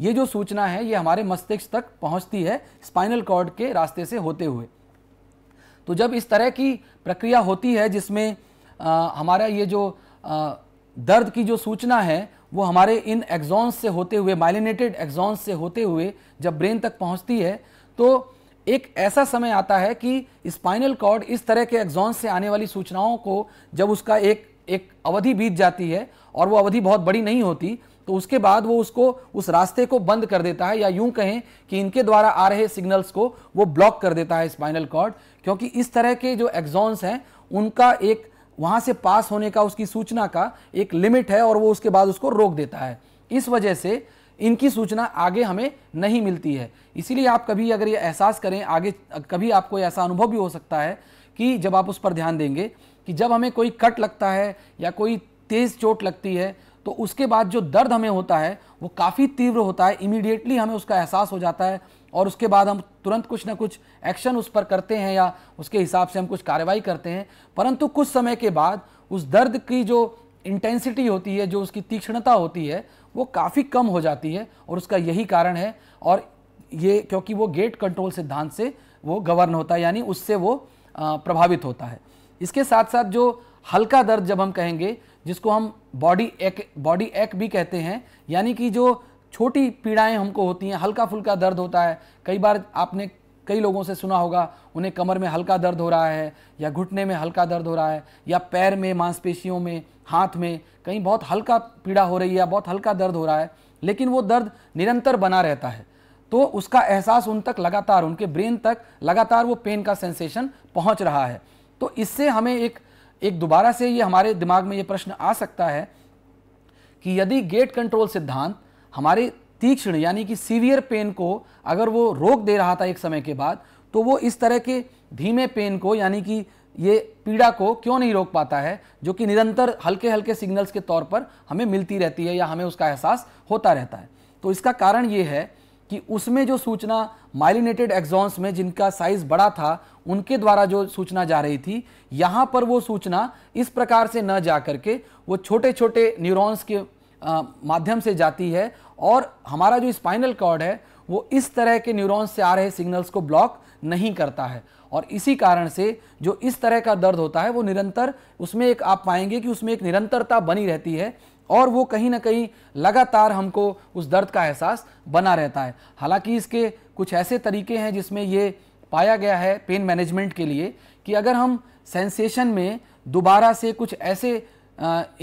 ये जो सूचना है ये हमारे मस्तिष्क तक पहुंचती है स्पाइनल कॉर्ड के रास्ते से होते हुए तो जब इस तरह की प्रक्रिया होती है जिसमें आ, हमारा ये जो आ, दर्द की जो सूचना है वो हमारे इन एग्जॉन्स से होते हुए माइलिनेटेड एग्जॉन्स से होते हुए जब ब्रेन तक पहुंचती है तो एक ऐसा समय आता है कि स्पाइनल कॉर्ड इस तरह के एग्जॉन से आने वाली सूचनाओं को जब उसका एक एक अवधि बीत जाती है और वो अवधि बहुत बड़ी नहीं होती तो उसके बाद वो उसको उस रास्ते को बंद कर देता है या यूं कहें कि इनके द्वारा आ रहे सिग्नल्स को वो ब्लॉक कर देता है स्पाइनल कॉर्ड क्योंकि इस तरह के जो एग्जॉन्स हैं उनका एक वहां से पास होने का उसकी सूचना का एक लिमिट है और वो उसके बाद उसको रोक देता है इस वजह से इनकी सूचना आगे हमें नहीं मिलती है इसीलिए आप कभी अगर ये एहसास करें आगे कभी आपको ऐसा अनुभव भी हो सकता है कि जब आप उस पर ध्यान देंगे कि जब हमें कोई कट लगता है या कोई तेज़ चोट लगती है तो उसके बाद जो दर्द हमें होता है वो काफ़ी तीव्र होता है इमीडिएटली हमें उसका एहसास हो जाता है और उसके बाद हम तुरंत कुछ ना कुछ एक्शन उस पर करते हैं या उसके हिसाब से हम कुछ कार्रवाई करते हैं परंतु कुछ समय के बाद उस दर्द की जो इंटेंसिटी होती है जो उसकी तीक्ष्णता होती है वो काफ़ी कम हो जाती है और उसका यही कारण है और ये क्योंकि वो गेट कंट्रोल सिद्धांत से वो गवर्न होता है यानी उससे वो प्रभावित होता है इसके साथ साथ जो हल्का दर्द जब हम कहेंगे जिसको हम बॉडी एक बॉडी एक भी कहते हैं यानी कि जो छोटी पीड़ाएं हमको होती हैं हल्का फुल्का दर्द होता है कई बार आपने कई लोगों से सुना होगा उन्हें कमर में हल्का दर्द हो रहा है या घुटने में हल्का दर्द हो रहा है या पैर में मांसपेशियों में हाथ में कहीं बहुत हल्का पीड़ा हो रही है या बहुत हल्का दर्द हो रहा है लेकिन वो दर्द निरंतर बना रहता है तो उसका एहसास उन तक लगातार उनके ब्रेन तक लगातार वो पेन का सेंसेशन पहुंच रहा है तो इससे हमें एक एक दोबारा से ये हमारे दिमाग में ये प्रश्न आ सकता है कि यदि गेट कंट्रोल सिद्धांत हमारे तीक्ष्ण यानी कि सीवियर पेन को अगर वो रोक दे रहा था एक समय के बाद तो वो इस तरह के धीमे पेन को यानी कि ये पीड़ा को क्यों नहीं रोक पाता है जो कि निरंतर हल्के हल्के सिग्नल्स के तौर पर हमें मिलती रहती है या हमें उसका एहसास होता रहता है तो इसका कारण ये है कि उसमें जो सूचना माइलिनेटेड एग्जॉन्स में जिनका साइज बड़ा था उनके द्वारा जो सूचना जा रही थी यहाँ पर वो सूचना इस प्रकार से न जा करके वो छोटे छोटे न्यूरॉन्स के आ, माध्यम से जाती है और हमारा जो स्पाइनल कॉर्ड है वो इस तरह के न्यूरॉन्स से आ रहे सिग्नल्स को ब्लॉक नहीं करता है और इसी कारण से जो इस तरह का दर्द होता है वो निरंतर उसमें एक आप पाएंगे कि उसमें एक निरंतरता बनी रहती है और वो कहीं ना कहीं लगातार हमको उस दर्द का एहसास बना रहता है हालांकि इसके कुछ ऐसे तरीके हैं जिसमें ये पाया गया है पेन मैनेजमेंट के लिए कि अगर हम सेंसेशन में दोबारा से कुछ ऐसे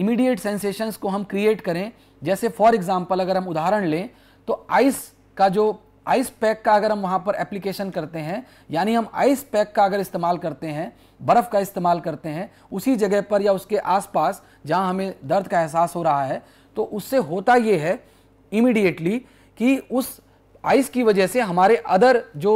इमीडिएट uh, सेंसेशंस को हम क्रिएट करें जैसे फॉर एग्ज़ाम्पल अगर हम उदाहरण लें तो आइस का जो आइस पैक का अगर हम वहाँ पर एप्लीकेशन करते हैं यानी हम आइस पैक का अगर इस्तेमाल करते हैं बर्फ़ का इस्तेमाल करते हैं उसी जगह पर या उसके आसपास जहाँ हमें दर्द का एहसास हो रहा है तो उससे होता ये है इमीडिएटली कि उस आइस की वजह से हमारे अदर जो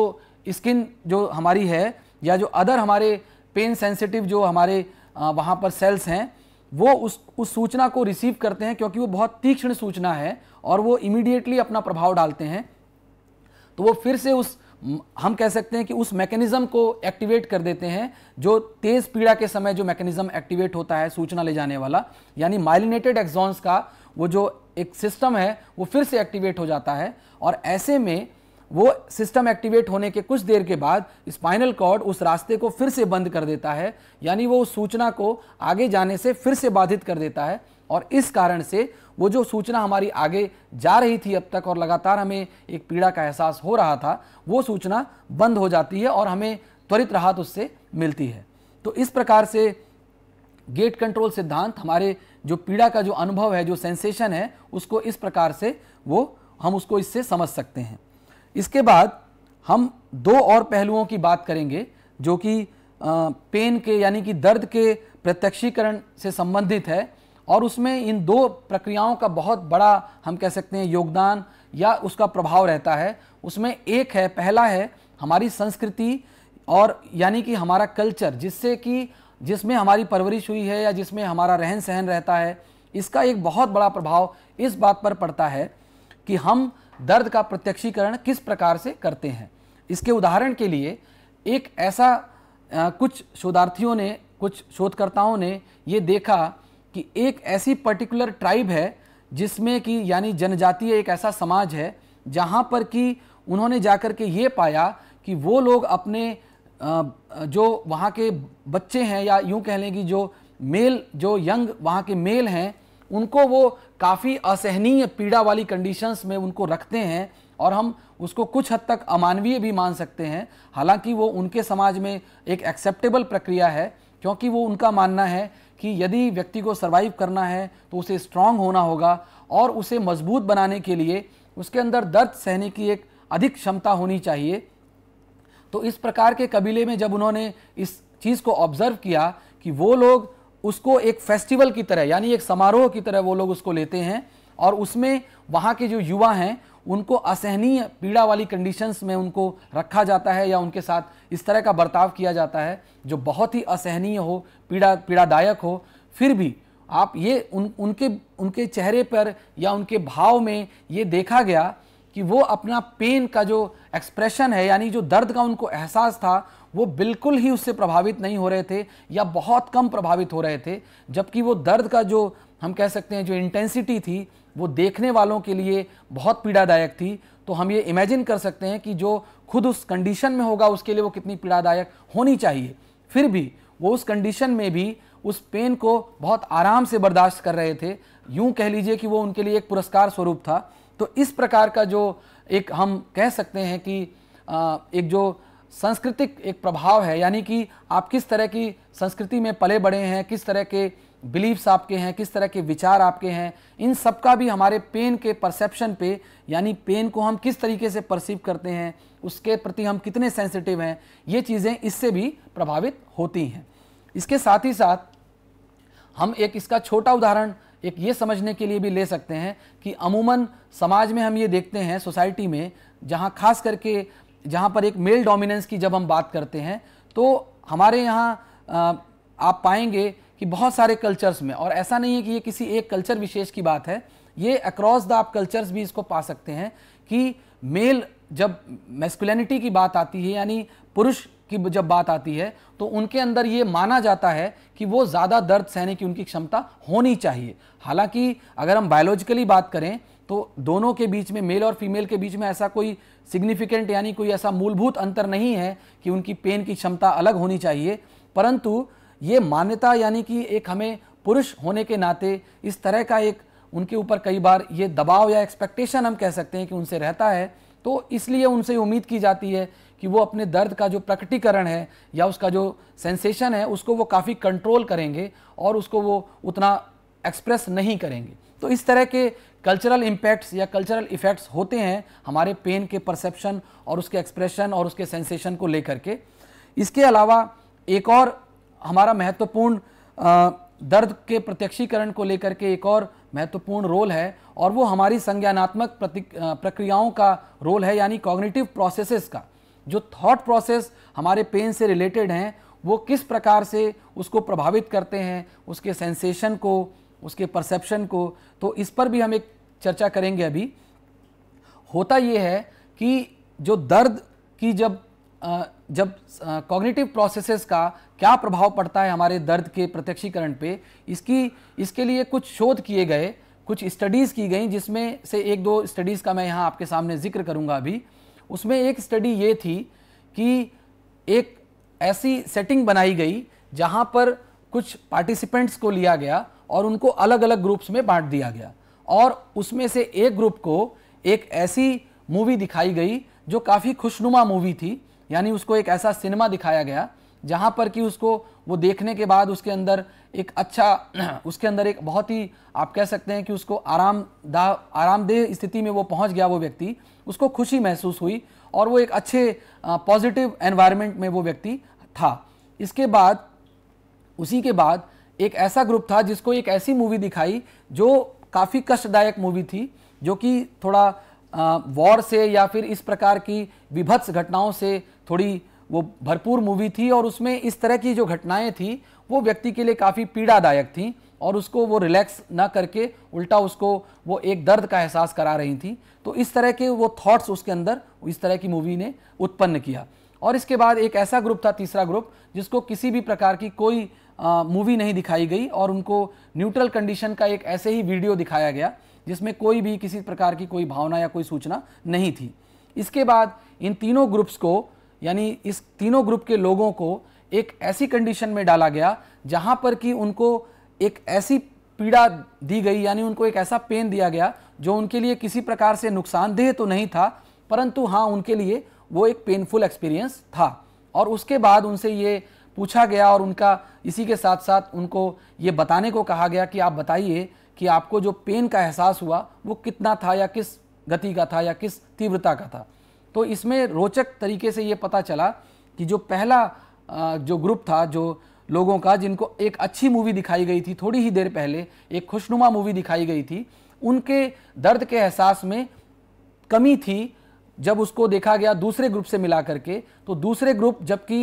स्किन जो हमारी है या जो अदर हमारे पेन सेंसिटिव जो हमारे वहाँ पर सेल्स हैं वो उस उस सूचना को रिसीव करते हैं क्योंकि वो बहुत तीक्ष्ण सूचना है और वो इमीडिएटली अपना प्रभाव डालते हैं तो वो फिर से उस हम कह सकते हैं कि उस मैकेनिज्म को एक्टिवेट कर देते हैं जो तेज पीड़ा के समय जो मैकेनिज्म एक्टिवेट होता है सूचना ले जाने वाला यानी माइलिनेटेड एक्सॉन्स का वो जो एक सिस्टम है वो फिर से एक्टिवेट हो जाता है और ऐसे में वो सिस्टम एक्टिवेट होने के कुछ देर के बाद स्पाइनल कॉर्ड उस रास्ते को फिर से बंद कर देता है यानी वो उस सूचना को आगे जाने से फिर से बाधित कर देता है और इस कारण से वो जो सूचना हमारी आगे जा रही थी अब तक और लगातार हमें एक पीड़ा का एहसास हो रहा था वो सूचना बंद हो जाती है और हमें त्वरित राहत उससे मिलती है तो इस प्रकार से गेट कंट्रोल सिद्धांत हमारे जो पीड़ा का जो अनुभव है जो सेंसेशन है उसको इस प्रकार से वो हम उसको इससे समझ सकते हैं इसके बाद हम दो और पहलुओं की बात करेंगे जो कि पेन के यानी कि दर्द के प्रत्यक्षीकरण से संबंधित है और उसमें इन दो प्रक्रियाओं का बहुत बड़ा हम कह सकते हैं योगदान या उसका प्रभाव रहता है उसमें एक है पहला है हमारी संस्कृति और यानी कि हमारा कल्चर जिससे कि जिसमें हमारी परवरिश हुई है या जिसमें हमारा रहन सहन रहता है इसका एक बहुत बड़ा प्रभाव इस बात पर पड़ता है कि हम दर्द का प्रत्यक्षीकरण किस प्रकार से करते हैं इसके उदाहरण के लिए एक ऐसा आ, कुछ शोधार्थियों ने कुछ शोधकर्ताओं ने ये देखा कि एक ऐसी पर्टिकुलर ट्राइब है जिसमें कि यानी जनजातीय एक ऐसा समाज है जहाँ पर कि उन्होंने जाकर के ये पाया कि वो लोग अपने जो वहाँ के बच्चे हैं या यूँ कह लें कि जो मेल जो यंग वहाँ के मेल हैं उनको वो काफ़ी असहनीय पीड़ा वाली कंडीशंस में उनको रखते हैं और हम उसको कुछ हद तक अमानवीय भी मान सकते हैं हालांकि वो उनके समाज में एक एक्सेप्टेबल प्रक्रिया है क्योंकि वो उनका मानना है कि यदि व्यक्ति को सर्वाइव करना है तो उसे स्ट्रांग होना होगा और उसे मजबूत बनाने के लिए उसके अंदर दर्द सहने की एक अधिक क्षमता होनी चाहिए तो इस प्रकार के कबीले में जब उन्होंने इस चीज़ को ऑब्जर्व किया कि वो लोग उसको एक फेस्टिवल की तरह यानी एक समारोह की तरह वो लोग उसको लेते हैं और उसमें वहाँ के जो युवा हैं उनको असहनीय पीड़ा वाली कंडीशंस में उनको रखा जाता है या उनके साथ इस तरह का बर्ताव किया जाता है जो बहुत ही असहनीय हो पीड़ा पीड़ादायक हो फिर भी आप ये उन उनके उनके चेहरे पर या उनके भाव में ये देखा गया कि वो अपना पेन का जो एक्सप्रेशन है यानी जो दर्द का उनको एहसास था वो बिल्कुल ही उससे प्रभावित नहीं हो रहे थे या बहुत कम प्रभावित हो रहे थे जबकि वो दर्द का जो हम कह सकते हैं जो इंटेंसिटी थी वो देखने वालों के लिए बहुत पीड़ादायक थी तो हम ये इमेजिन कर सकते हैं कि जो खुद उस कंडीशन में होगा उसके लिए वो कितनी पीड़ादायक होनी चाहिए फिर भी वो उस कंडीशन में भी उस पेन को बहुत आराम से बर्दाश्त कर रहे थे यूं कह लीजिए कि वो उनके लिए एक पुरस्कार स्वरूप था तो इस प्रकार का जो एक हम कह सकते हैं कि एक जो सांस्कृतिक एक प्रभाव है यानी कि आप किस तरह की संस्कृति में पले बड़े हैं किस तरह के बिलीव्स आपके हैं किस तरह के विचार आपके हैं इन सब का भी हमारे पेन के परसेप्शन पे यानी पेन को हम किस तरीके से परसीव करते हैं उसके प्रति हम कितने सेंसिटिव हैं ये चीज़ें इससे भी प्रभावित होती हैं इसके साथ ही साथ हम एक इसका छोटा उदाहरण एक ये समझने के लिए भी ले सकते हैं कि अमूमन समाज में हम ये देखते हैं सोसाइटी में जहाँ खास करके जहाँ पर एक मेल डोमिनेंस की जब हम बात करते हैं तो हमारे यहाँ आप पाएंगे कि बहुत सारे कल्चर्स में और ऐसा नहीं है कि ये किसी एक कल्चर विशेष की बात है ये अक्रॉस द आप कल्चर्स भी इसको पा सकते हैं कि मेल जब मेस्कुलिनिटी की बात आती है यानी पुरुष की जब बात आती है तो उनके अंदर ये माना जाता है कि वो ज़्यादा दर्द सहने की उनकी क्षमता होनी चाहिए हालांकि अगर हम बायोलॉजिकली बात करें तो दोनों के बीच में मेल और फीमेल के बीच में ऐसा कोई सिग्निफिकेंट यानी कोई ऐसा मूलभूत अंतर नहीं है कि उनकी पेन की क्षमता अलग होनी चाहिए परंतु ये मान्यता यानी कि एक हमें पुरुष होने के नाते इस तरह का एक उनके ऊपर कई बार ये दबाव या एक्सपेक्टेशन हम कह सकते हैं कि उनसे रहता है तो इसलिए उनसे उम्मीद की जाती है कि वो अपने दर्द का जो प्रकटीकरण है या उसका जो सेंसेशन है उसको वो काफ़ी कंट्रोल करेंगे और उसको वो उतना एक्सप्रेस नहीं करेंगे तो इस तरह के कल्चरल इम्पैक्ट्स या कल्चरल इफ़ेक्ट्स होते हैं हमारे पेन के परसेप्शन और उसके एक्सप्रेशन और उसके सेंसेशन को लेकर के इसके अलावा एक और हमारा महत्वपूर्ण दर्द के प्रत्यक्षीकरण को लेकर के एक और महत्वपूर्ण रोल है और वो हमारी संज्ञानात्मक प्रक्रियाओं का रोल है यानी कॉग्निटिव प्रोसेसेस का जो थॉट प्रोसेस हमारे पेन से रिलेटेड हैं वो किस प्रकार से उसको प्रभावित करते हैं उसके सेंसेशन को उसके परसेप्शन को तो इस पर भी हम एक चर्चा करेंगे अभी होता ये है कि जो दर्द की जब जब कॉग्निटिव प्रोसेसेस का क्या प्रभाव पड़ता है हमारे दर्द के प्रत्यक्षीकरण पे इसकी इसके लिए कुछ शोध किए गए कुछ स्टडीज़ की गई जिसमें से एक दो स्टडीज़ का मैं यहाँ आपके सामने जिक्र करूँगा अभी उसमें एक स्टडी ये थी कि एक ऐसी सेटिंग बनाई गई जहाँ पर कुछ पार्टिसिपेंट्स को लिया गया और उनको अलग अलग ग्रुप्स में बांट दिया गया और उसमें से एक ग्रुप को एक ऐसी मूवी दिखाई गई जो काफ़ी खुशनुमा मूवी थी यानी उसको एक ऐसा सिनेमा दिखाया गया जहाँ पर कि उसको वो देखने के बाद उसके अंदर एक अच्छा [clears throat] उसके अंदर एक बहुत ही आप कह सकते हैं कि उसको आरामदाह आरामदेह स्थिति में वो पहुँच गया वो व्यक्ति उसको खुशी महसूस हुई और वो एक अच्छे पॉजिटिव एनवायरनमेंट में वो व्यक्ति था इसके बाद उसी के बाद एक ऐसा ग्रुप था जिसको एक ऐसी मूवी दिखाई जो काफ़ी कष्टदायक मूवी थी जो कि थोड़ा वॉर से या फिर इस प्रकार की विभत्स घटनाओं से थोड़ी वो भरपूर मूवी थी और उसमें इस तरह की जो घटनाएं थी वो व्यक्ति के लिए काफ़ी पीड़ादायक थी और उसको वो रिलैक्स ना करके उल्टा उसको वो एक दर्द का एहसास करा रही थी तो इस तरह के वो थॉट्स उसके अंदर इस तरह की मूवी ने उत्पन्न किया और इसके बाद एक ऐसा ग्रुप था तीसरा ग्रुप जिसको किसी भी प्रकार की कोई मूवी नहीं दिखाई गई और उनको न्यूट्रल कंडीशन का एक ऐसे ही वीडियो दिखाया गया जिसमें कोई भी किसी प्रकार की कोई भावना या कोई सूचना नहीं थी इसके बाद इन तीनों ग्रुप्स को यानी इस तीनों ग्रुप के लोगों को एक ऐसी कंडीशन में डाला गया जहाँ पर कि उनको एक ऐसी पीड़ा दी गई यानी उनको एक ऐसा पेन दिया गया जो उनके लिए किसी प्रकार से नुकसानदेह तो नहीं था परंतु हाँ उनके लिए वो एक पेनफुल एक्सपीरियंस था और उसके बाद उनसे ये पूछा गया और उनका इसी के साथ साथ उनको ये बताने को कहा गया कि आप बताइए कि आपको जो पेन का एहसास हुआ वो कितना था या किस गति का था या किस तीव्रता का था तो इसमें रोचक तरीके से ये पता चला कि जो पहला जो ग्रुप था जो लोगों का जिनको एक अच्छी मूवी दिखाई गई थी थोड़ी ही देर पहले एक खुशनुमा मूवी दिखाई गई थी उनके दर्द के एहसास में कमी थी जब उसको देखा गया दूसरे ग्रुप से मिला करके तो दूसरे ग्रुप जबकि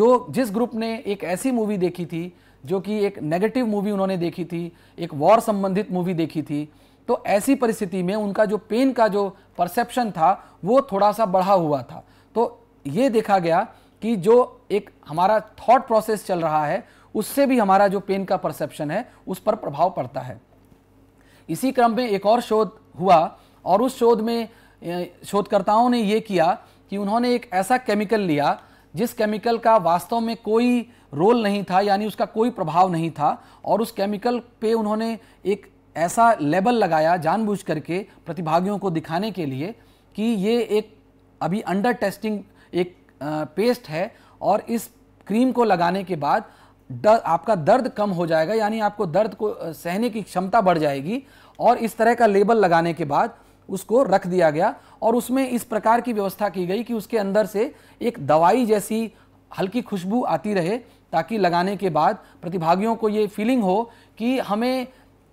जो जिस ग्रुप ने एक ऐसी मूवी देखी थी जो कि एक नेगेटिव मूवी उन्होंने देखी थी एक वॉर संबंधित मूवी देखी थी तो ऐसी परिस्थिति में उनका जो पेन का जो परसेप्शन था वो थोड़ा सा बढ़ा हुआ था तो ये देखा गया कि जो एक हमारा थॉट प्रोसेस चल रहा है उससे भी हमारा जो पेन का परसेप्शन है उस पर प्रभाव पड़ता है इसी क्रम में एक और शोध हुआ और उस शोध में शोधकर्ताओं ने यह किया कि उन्होंने एक ऐसा केमिकल लिया जिस केमिकल का वास्तव में कोई रोल नहीं था यानी उसका कोई प्रभाव नहीं था और उस केमिकल पे उन्होंने एक ऐसा लेबल लगाया जानबूझ करके प्रतिभागियों को दिखाने के लिए कि ये एक अभी अंडर टेस्टिंग एक पेस्ट है और इस क्रीम को लगाने के बाद दर, आपका दर्द कम हो जाएगा यानी आपको दर्द को सहने की क्षमता बढ़ जाएगी और इस तरह का लेबल लगाने के बाद उसको रख दिया गया और उसमें इस प्रकार की व्यवस्था की गई कि उसके अंदर से एक दवाई जैसी हल्की खुशबू आती रहे ताकि लगाने के बाद प्रतिभागियों को ये फीलिंग हो कि हमें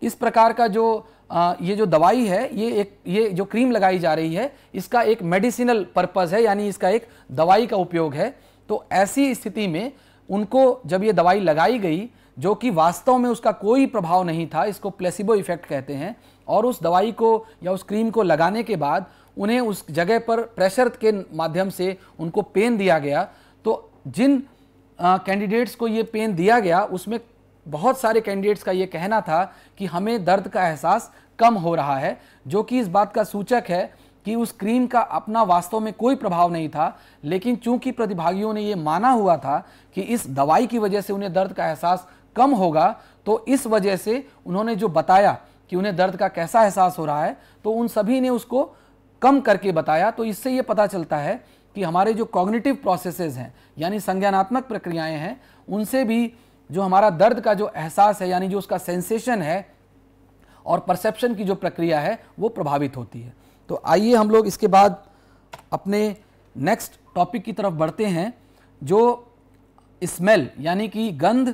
इस प्रकार का जो आ, ये जो दवाई है ये एक ये जो क्रीम लगाई जा रही है इसका एक मेडिसिनल पर्पज़ है यानी इसका एक दवाई का उपयोग है तो ऐसी स्थिति में उनको जब ये दवाई लगाई गई जो कि वास्तव में उसका कोई प्रभाव नहीं था इसको प्लेसिबो इफेक्ट कहते हैं और उस दवाई को या उस क्रीम को लगाने के बाद उन्हें उस जगह पर प्रेशर के माध्यम से उनको पेन दिया गया तो जिन कैंडिडेट्स को ये पेन दिया गया उसमें बहुत सारे कैंडिडेट्स का ये कहना था कि हमें दर्द का एहसास कम हो रहा है जो कि इस बात का सूचक है कि उस क्रीम का अपना वास्तव में कोई प्रभाव नहीं था लेकिन चूंकि प्रतिभागियों ने ये माना हुआ था कि इस दवाई की वजह से उन्हें दर्द का एहसास कम होगा तो इस वजह से उन्होंने जो बताया कि उन्हें दर्द का कैसा एहसास हो रहा है तो उन सभी ने उसको कम करके बताया तो इससे ये पता चलता है कि हमारे जो कॉग्निटिव प्रोसेसेस हैं यानी संज्ञानात्मक प्रक्रियाएं हैं उनसे भी जो हमारा दर्द का जो एहसास है यानी जो उसका सेंसेशन है और परसेप्शन की जो प्रक्रिया है वो प्रभावित होती है तो आइए हम लोग इसके बाद अपने नेक्स्ट टॉपिक की तरफ बढ़ते हैं जो स्मेल यानी कि गंध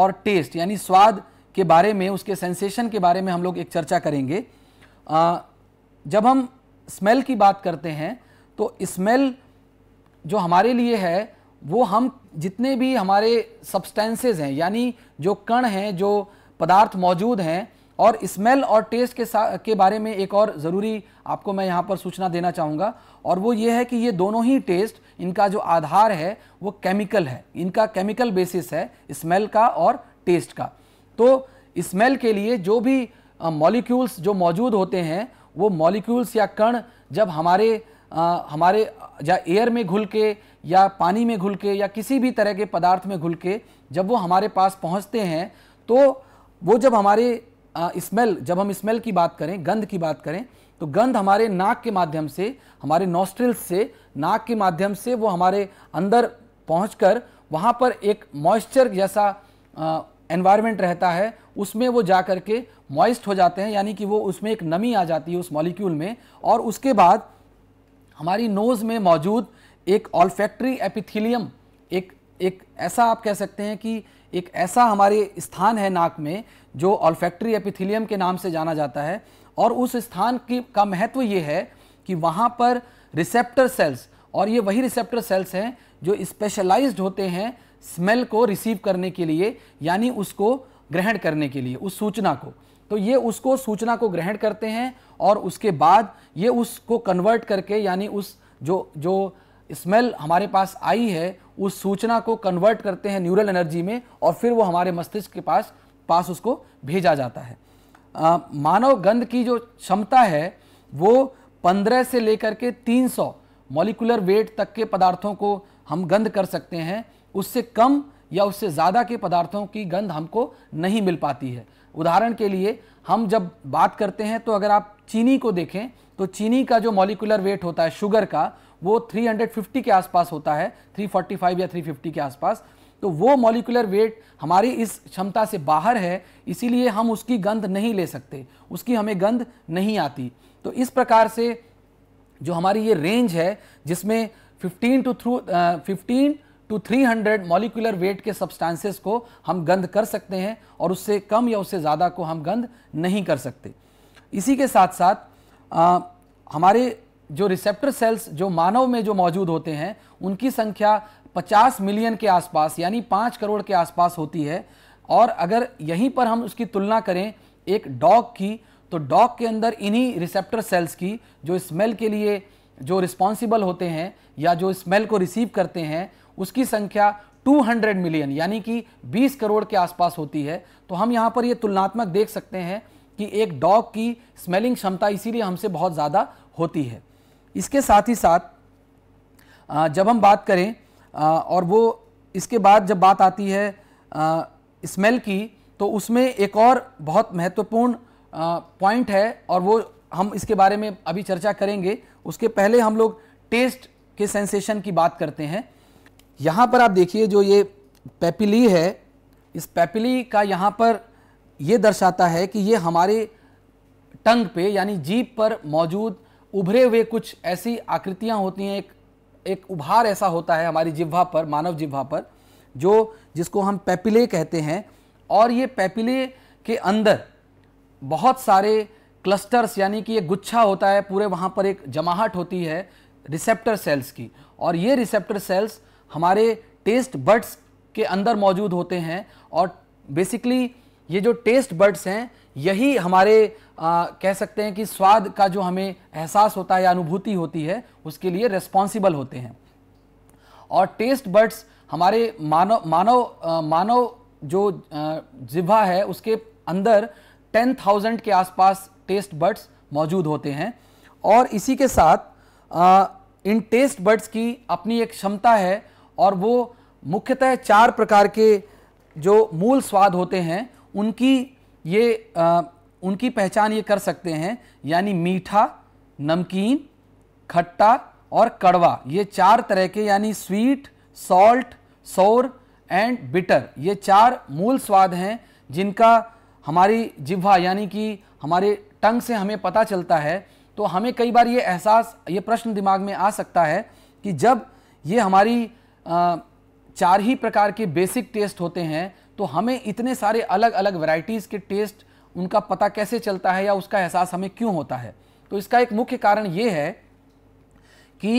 और टेस्ट यानी स्वाद के बारे में उसके सेंसेशन के बारे में हम लोग एक चर्चा करेंगे आ, जब हम स्मेल की बात करते हैं तो स्मेल जो हमारे लिए है वो हम जितने भी हमारे सब्सटेंसेज हैं यानी जो कण हैं जो पदार्थ मौजूद हैं और स्मेल और टेस्ट के के बारे में एक और ज़रूरी आपको मैं यहाँ पर सूचना देना चाहूँगा और वो ये है कि ये दोनों ही टेस्ट इनका जो आधार है वो केमिकल है इनका केमिकल बेसिस है स्मेल का और टेस्ट का तो स्मेल के लिए जो भी मॉलिक्यूल्स जो मौजूद होते हैं वो मॉलिक्यूल्स या कण जब हमारे आ, हमारे या एयर में घुल के या पानी में घुल के या किसी भी तरह के पदार्थ में घुल के जब वो हमारे पास पहुंचते हैं तो वो जब हमारे स्मेल जब हम स्मेल की बात करें गंध की बात करें तो गंध हमारे नाक के माध्यम से हमारे नॉस्ट्रिल्स से नाक के माध्यम से वो हमारे अंदर कर वहाँ पर एक मॉइस्चर जैसा एनवायरनमेंट रहता है उसमें वो जा कर के मॉइस्ट हो जाते हैं यानी कि वो उसमें एक नमी आ जाती है उस मॉलिक्यूल में और उसके बाद हमारी नोज़ में मौजूद एक ऑल्फैक्ट्री एपिथीलियम एक एक ऐसा आप कह सकते हैं कि एक ऐसा हमारे स्थान है नाक में जो ऑल्फैक्ट्री एपिथीलियम के नाम से जाना जाता है और उस स्थान की का महत्व ये है कि वहाँ पर रिसेप्टर सेल्स और ये वही रिसेप्टर सेल्स हैं जो स्पेशलाइज्ड होते हैं स्मेल को रिसीव करने के लिए यानी उसको ग्रहण करने के लिए उस सूचना को तो ये उसको सूचना को ग्रहण करते हैं और उसके बाद ये उसको कन्वर्ट करके यानी उस जो जो स्मेल हमारे पास आई है उस सूचना को कन्वर्ट करते हैं न्यूरल एनर्जी में और फिर वो हमारे मस्तिष्क के पास पास उसको भेजा जाता है आ, मानव गंध की जो क्षमता है वो 15 से लेकर के 300 मॉलिकुलर वेट तक के पदार्थों को हम गंध कर सकते हैं उससे कम या उससे ज़्यादा के पदार्थों की गंध हमको नहीं मिल पाती है उदाहरण के लिए हम जब बात करते हैं तो अगर आप चीनी को देखें तो चीनी का जो मॉलिकुलर वेट होता है शुगर का वो 350 के आसपास होता है 345 या 350 के आसपास तो वो मॉलिकुलर वेट हमारी इस क्षमता से बाहर है इसीलिए हम उसकी गंध नहीं ले सकते उसकी हमें गंध नहीं आती तो इस प्रकार से जो हमारी ये रेंज है जिसमें 15 to through fifteen to 300 molecular weight के सब्सटेंसेस को हम गंध कर सकते हैं और उससे कम या उससे ज़्यादा को हम गंध नहीं कर सकते इसी के साथ साथ आ, हमारे जो रिसेप्टर सेल्स जो मानव में जो मौजूद होते हैं उनकी संख्या 50 मिलियन के आसपास यानी 5 करोड़ के आसपास होती है और अगर यहीं पर हम उसकी तुलना करें एक डॉग की तो डॉग के अंदर इन्हीं रिसेप्टर सेल्स की जो स्मेल के लिए जो रिस्पॉन्सिबल होते हैं या जो स्मेल को रिसीव करते हैं उसकी संख्या 200 मिलियन यानी कि 20 करोड़ के आसपास होती है तो हम यहाँ पर ये तुलनात्मक देख सकते हैं कि एक डॉग की स्मेलिंग क्षमता इसीलिए हमसे बहुत ज़्यादा होती है इसके साथ ही साथ जब हम बात करें और वो इसके बाद जब बात आती है स्मेल की तो उसमें एक और बहुत महत्वपूर्ण पॉइंट है और वो हम इसके बारे में अभी चर्चा करेंगे उसके पहले हम लोग टेस्ट के सेंसेशन की बात करते हैं यहाँ पर आप देखिए जो ये पेपिली है इस पेपिली का यहाँ पर ये दर्शाता है कि ये हमारे टंग पे यानी जीप पर मौजूद उभरे हुए कुछ ऐसी आकृतियाँ होती हैं एक एक उभार ऐसा होता है हमारी जिह्वा पर मानव जिह्वा पर जो जिसको हम पैपिले कहते हैं और ये पैपिले के अंदर बहुत सारे क्लस्टर्स यानी कि ये गुच्छा होता है पूरे वहाँ पर एक जमाहट होती है रिसेप्टर सेल्स की और ये रिसेप्टर सेल्स हमारे टेस्ट बर्ड्स के अंदर मौजूद होते हैं और बेसिकली ये जो टेस्ट बर्ड्स हैं यही हमारे आ, कह सकते हैं कि स्वाद का जो हमें एहसास होता है या अनुभूति होती है उसके लिए रेस्पॉन्सिबल होते हैं और टेस्ट बर्ड्स हमारे मानव मानव मानव जो जिभा है उसके अंदर टेन थाउजेंड के आसपास टेस्ट बर्ड्स मौजूद होते हैं और इसी के साथ आ, इन टेस्ट बर्ड्स की अपनी एक क्षमता है और वो मुख्यतः चार प्रकार के जो मूल स्वाद होते हैं उनकी ये आ, उनकी पहचान ये कर सकते हैं यानी मीठा नमकीन खट्टा और कड़वा ये चार तरह के यानी sweet salt sour and bitter ये चार मूल स्वाद हैं जिनका हमारी जिह्वा यानी कि हमारे टंग से हमें पता चलता है तो हमें कई बार ये एहसास ये प्रश्न दिमाग में आ सकता है कि जब ये हमारी आ, चार ही प्रकार के बेसिक टेस्ट होते हैं तो हमें इतने सारे अलग अलग वैरायटीज़ के टेस्ट उनका पता कैसे चलता है या उसका एहसास हमें क्यों होता है तो इसका एक मुख्य कारण ये है कि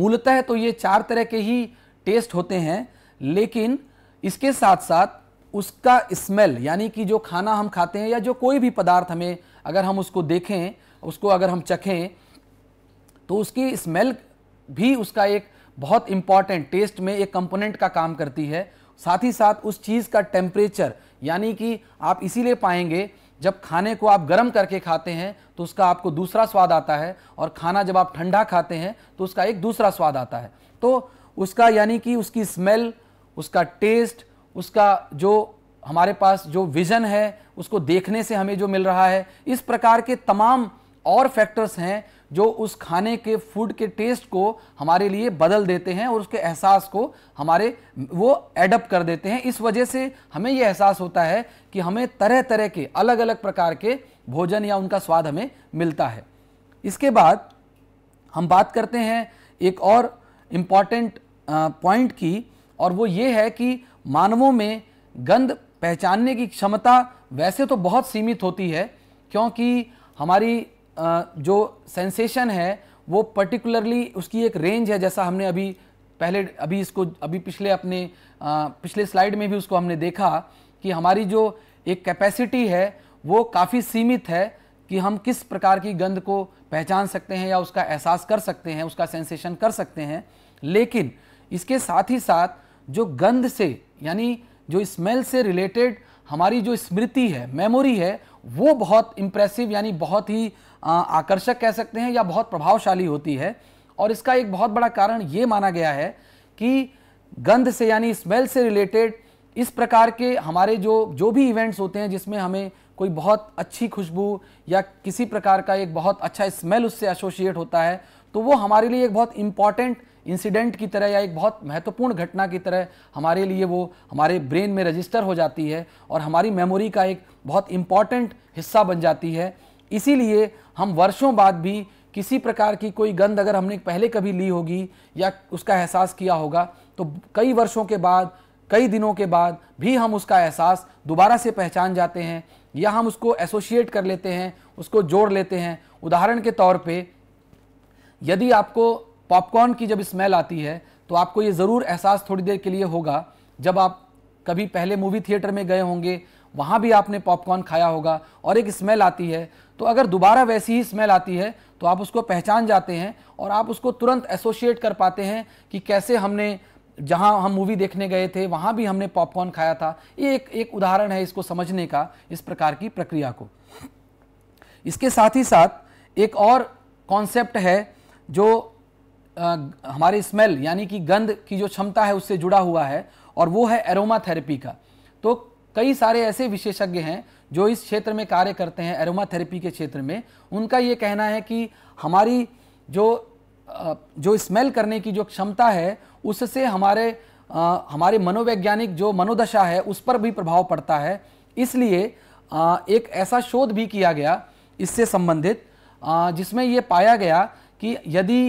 मूलतः तो ये चार तरह के ही टेस्ट होते हैं लेकिन इसके साथ साथ उसका स्मेल यानी कि जो खाना हम खाते हैं या जो कोई भी पदार्थ हमें अगर हम उसको देखें उसको अगर हम चखें तो उसकी स्मेल भी उसका एक बहुत इम्पॉर्टेंट टेस्ट में एक कंपोनेंट का काम करती है साथ ही साथ उस चीज़ का टेम्परेचर यानी कि आप इसीलिए पाएंगे जब खाने को आप गर्म करके खाते हैं तो उसका आपको दूसरा स्वाद आता है और खाना जब आप ठंडा खाते हैं तो उसका एक दूसरा स्वाद आता है तो उसका यानी कि उसकी स्मेल उसका टेस्ट उसका जो हमारे पास जो विज़न है उसको देखने से हमें जो मिल रहा है इस प्रकार के तमाम और फैक्टर्स हैं जो उस खाने के फूड के टेस्ट को हमारे लिए बदल देते हैं और उसके एहसास को हमारे वो एडप्ट कर देते हैं इस वजह से हमें ये एहसास होता है कि हमें तरह तरह के अलग अलग प्रकार के भोजन या उनका स्वाद हमें मिलता है इसके बाद हम बात करते हैं एक और इम्पॉर्टेंट पॉइंट की और वो ये है कि मानवों में गंध पहचानने की क्षमता वैसे तो बहुत सीमित होती है क्योंकि हमारी जो सेंसेशन है वो पर्टिकुलरली उसकी एक रेंज है जैसा हमने अभी पहले अभी इसको अभी पिछले अपने पिछले स्लाइड में भी उसको हमने देखा कि हमारी जो एक कैपेसिटी है वो काफ़ी सीमित है कि हम किस प्रकार की गंध को पहचान सकते हैं या उसका एहसास कर सकते हैं उसका सेंसेशन कर सकते हैं लेकिन इसके साथ ही साथ जो गंध से यानी जो स्मेल से रिलेटेड हमारी जो स्मृति है मेमोरी है वो बहुत इम्प्रेसिव यानी बहुत ही आकर्षक कह सकते हैं या बहुत प्रभावशाली होती है और इसका एक बहुत बड़ा कारण ये माना गया है कि गंध से यानी स्मेल से रिलेटेड इस प्रकार के हमारे जो जो भी इवेंट्स होते हैं जिसमें हमें कोई बहुत अच्छी खुशबू या किसी प्रकार का एक बहुत अच्छा स्मेल उससे एसोसिएट होता है तो वो हमारे लिए एक बहुत इम्पॉर्टेंट इंसिडेंट की तरह या एक बहुत महत्वपूर्ण घटना की तरह हमारे लिए वो हमारे ब्रेन में रजिस्टर हो जाती है और हमारी मेमोरी का एक बहुत इम्पॉर्टेंट हिस्सा बन जाती है इसीलिए हम वर्षों बाद भी किसी प्रकार की कोई गंध अगर हमने पहले कभी ली होगी या उसका एहसास किया होगा तो कई वर्षों के बाद कई दिनों के बाद भी हम उसका एहसास दोबारा से पहचान जाते हैं या हम उसको एसोशिएट कर लेते हैं उसको जोड़ लेते हैं उदाहरण के तौर पे यदि आपको पॉपकॉर्न की जब स्मेल आती है तो आपको ये ज़रूर एहसास थोड़ी देर के लिए होगा जब आप कभी पहले मूवी थिएटर में गए होंगे वहाँ भी आपने पॉपकॉर्न खाया होगा और एक स्मेल आती है तो अगर दोबारा वैसी ही स्मेल आती है तो आप उसको पहचान जाते हैं और आप उसको तुरंत एसोशिएट कर पाते हैं कि कैसे हमने जहां हम मूवी देखने गए थे वहां भी हमने पॉपकॉर्न खाया था ये एक एक उदाहरण है इसको समझने का इस प्रकार की प्रक्रिया को इसके साथ ही साथ एक और कॉन्सेप्ट है जो आ, हमारी स्मेल यानी कि गंध की जो क्षमता है उससे जुड़ा हुआ है और वो है एरोमा थेरेपी का तो कई सारे ऐसे विशेषज्ञ हैं जो इस क्षेत्र में कार्य करते हैं एरोमाथेरेपी के क्षेत्र में उनका ये कहना है कि हमारी जो जो स्मेल करने की जो क्षमता है उससे हमारे हमारे मनोवैज्ञानिक जो मनोदशा है उस पर भी प्रभाव पड़ता है इसलिए एक ऐसा शोध भी किया गया इससे संबंधित जिसमें ये पाया गया कि यदि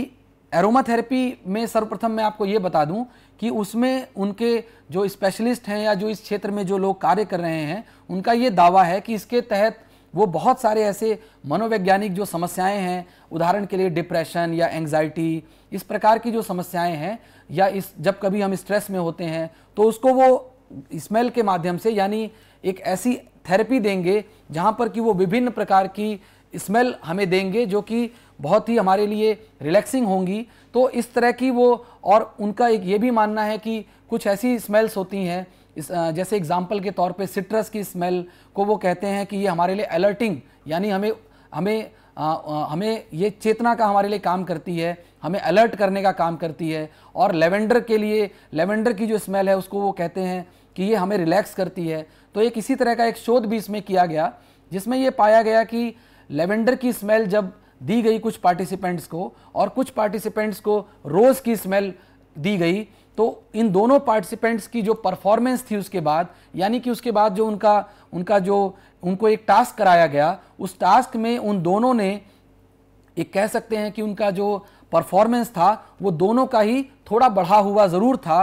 एरोमाथेरेपी में सर्वप्रथम मैं आपको ये बता दूं कि उसमें उनके जो स्पेशलिस्ट हैं या जो इस क्षेत्र में जो लोग कार्य कर रहे हैं उनका ये दावा है कि इसके तहत वो बहुत सारे ऐसे मनोवैज्ञानिक जो समस्याएं हैं उदाहरण के लिए डिप्रेशन या एंग्जाइटी इस प्रकार की जो समस्याएं हैं या इस जब कभी हम स्ट्रेस में होते हैं तो उसको वो स्मेल के माध्यम से यानी एक ऐसी थेरेपी देंगे जहाँ पर कि वो विभिन्न प्रकार की स्मेल हमें देंगे जो कि बहुत ही हमारे लिए रिलैक्सिंग होंगी तो इस तरह की वो और उनका एक ये भी मानना है कि कुछ ऐसी स्मेल्स होती हैं जैसे एग्जाम्पल के तौर पे सिट्रस की स्मेल को वो कहते हैं कि ये हमारे लिए अलर्टिंग यानी हमें हमें आ, आ, हमें ये चेतना का हमारे लिए काम करती है हमें अलर्ट करने का काम करती है और लेवेंडर के लिए लेवेंडर की जो स्मेल है उसको वो कहते हैं कि ये हमें रिलैक्स करती है तो एक इसी तरह का एक शोध भी इसमें किया गया जिसमें ये पाया गया कि लेवेंडर की स्मेल जब दी गई कुछ पार्टिसिपेंट्स को और कुछ पार्टिसिपेंट्स को रोज़ की स्मेल दी गई तो इन दोनों पार्टिसिपेंट्स की जो परफॉर्मेंस थी उसके बाद यानी कि उसके बाद जो उनका उनका जो उनको एक टास्क कराया गया उस टास्क में उन दोनों ने एक कह सकते हैं कि उनका जो परफॉर्मेंस था वो दोनों का ही थोड़ा बढ़ा हुआ ज़रूर था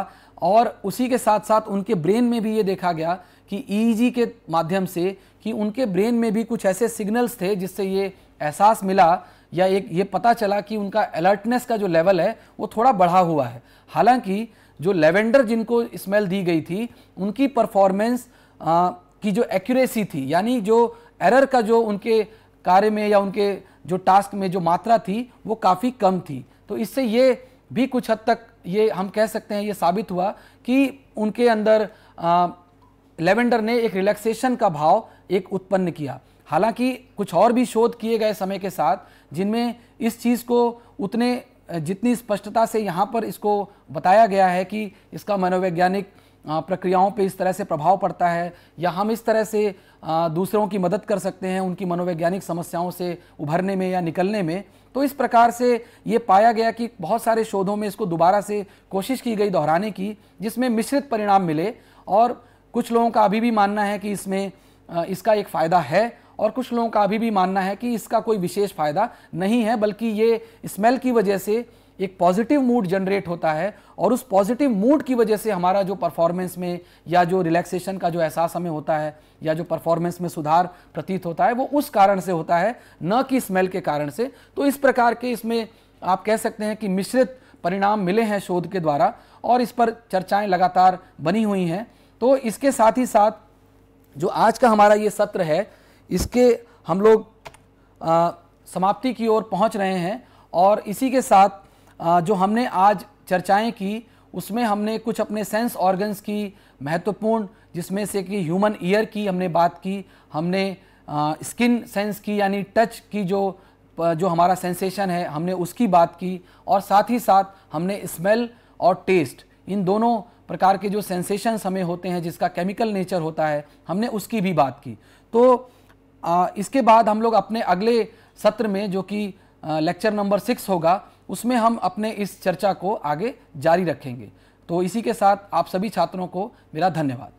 और उसी के साथ साथ उनके ब्रेन में भी ये देखा गया कि ईजी e के माध्यम से कि उनके ब्रेन में भी कुछ ऐसे सिग्नल्स थे जिससे ये एहसास मिला या एक ये पता चला कि उनका अलर्टनेस का जो लेवल है वो थोड़ा बढ़ा हुआ है हालांकि जो लेवेंडर जिनको स्मेल दी गई थी उनकी परफॉर्मेंस की जो एक्यूरेसी थी यानी जो एरर का जो उनके कार्य में या उनके जो टास्क में जो मात्रा थी वो काफ़ी कम थी तो इससे ये भी कुछ हद तक ये हम कह सकते हैं ये साबित हुआ कि उनके अंदर लेवेंडर ने एक रिलैक्सेशन का भाव एक उत्पन्न किया हालांकि कुछ और भी शोध किए गए समय के साथ जिनमें इस चीज़ को उतने जितनी स्पष्टता से यहाँ पर इसको बताया गया है कि इसका मनोवैज्ञानिक प्रक्रियाओं पे इस तरह से प्रभाव पड़ता है या हम इस तरह से दूसरों की मदद कर सकते हैं उनकी मनोवैज्ञानिक समस्याओं से उभरने में या निकलने में तो इस प्रकार से ये पाया गया कि बहुत सारे शोधों में इसको दोबारा से कोशिश की गई दोहराने की जिसमें मिश्रित परिणाम मिले और कुछ लोगों का अभी भी मानना है कि इसमें इसका एक फ़ायदा है और कुछ लोगों का अभी भी मानना है कि इसका कोई विशेष फ़ायदा नहीं है बल्कि ये स्मेल की वजह से एक पॉजिटिव मूड जनरेट होता है और उस पॉजिटिव मूड की वजह से हमारा जो परफॉर्मेंस में या जो रिलैक्सेशन का जो एहसास हमें होता है या जो परफॉर्मेंस में सुधार प्रतीत होता है वो उस कारण से होता है न कि स्मेल के कारण से तो इस प्रकार के इसमें आप कह सकते हैं कि मिश्रित परिणाम मिले हैं शोध के द्वारा और इस पर चर्चाएं लगातार बनी हुई हैं तो इसके साथ ही साथ जो आज का हमारा ये सत्र है इसके हम लोग समाप्ति की ओर पहुंच रहे हैं और इसी के साथ आ, जो हमने आज चर्चाएं की उसमें हमने कुछ अपने सेंस ऑर्गन्स की महत्वपूर्ण जिसमें से कि ह्यूमन ईयर की हमने बात की हमने स्किन सेंस की यानी टच की जो जो हमारा सेंसेशन है हमने उसकी बात की और साथ ही साथ हमने स्मेल और टेस्ट इन दोनों प्रकार के जो सेंसेशंस हमें होते हैं जिसका केमिकल नेचर होता है हमने उसकी भी बात की तो इसके बाद हम लोग अपने अगले सत्र में जो कि लेक्चर नंबर सिक्स होगा उसमें हम अपने इस चर्चा को आगे जारी रखेंगे तो इसी के साथ आप सभी छात्रों को मेरा धन्यवाद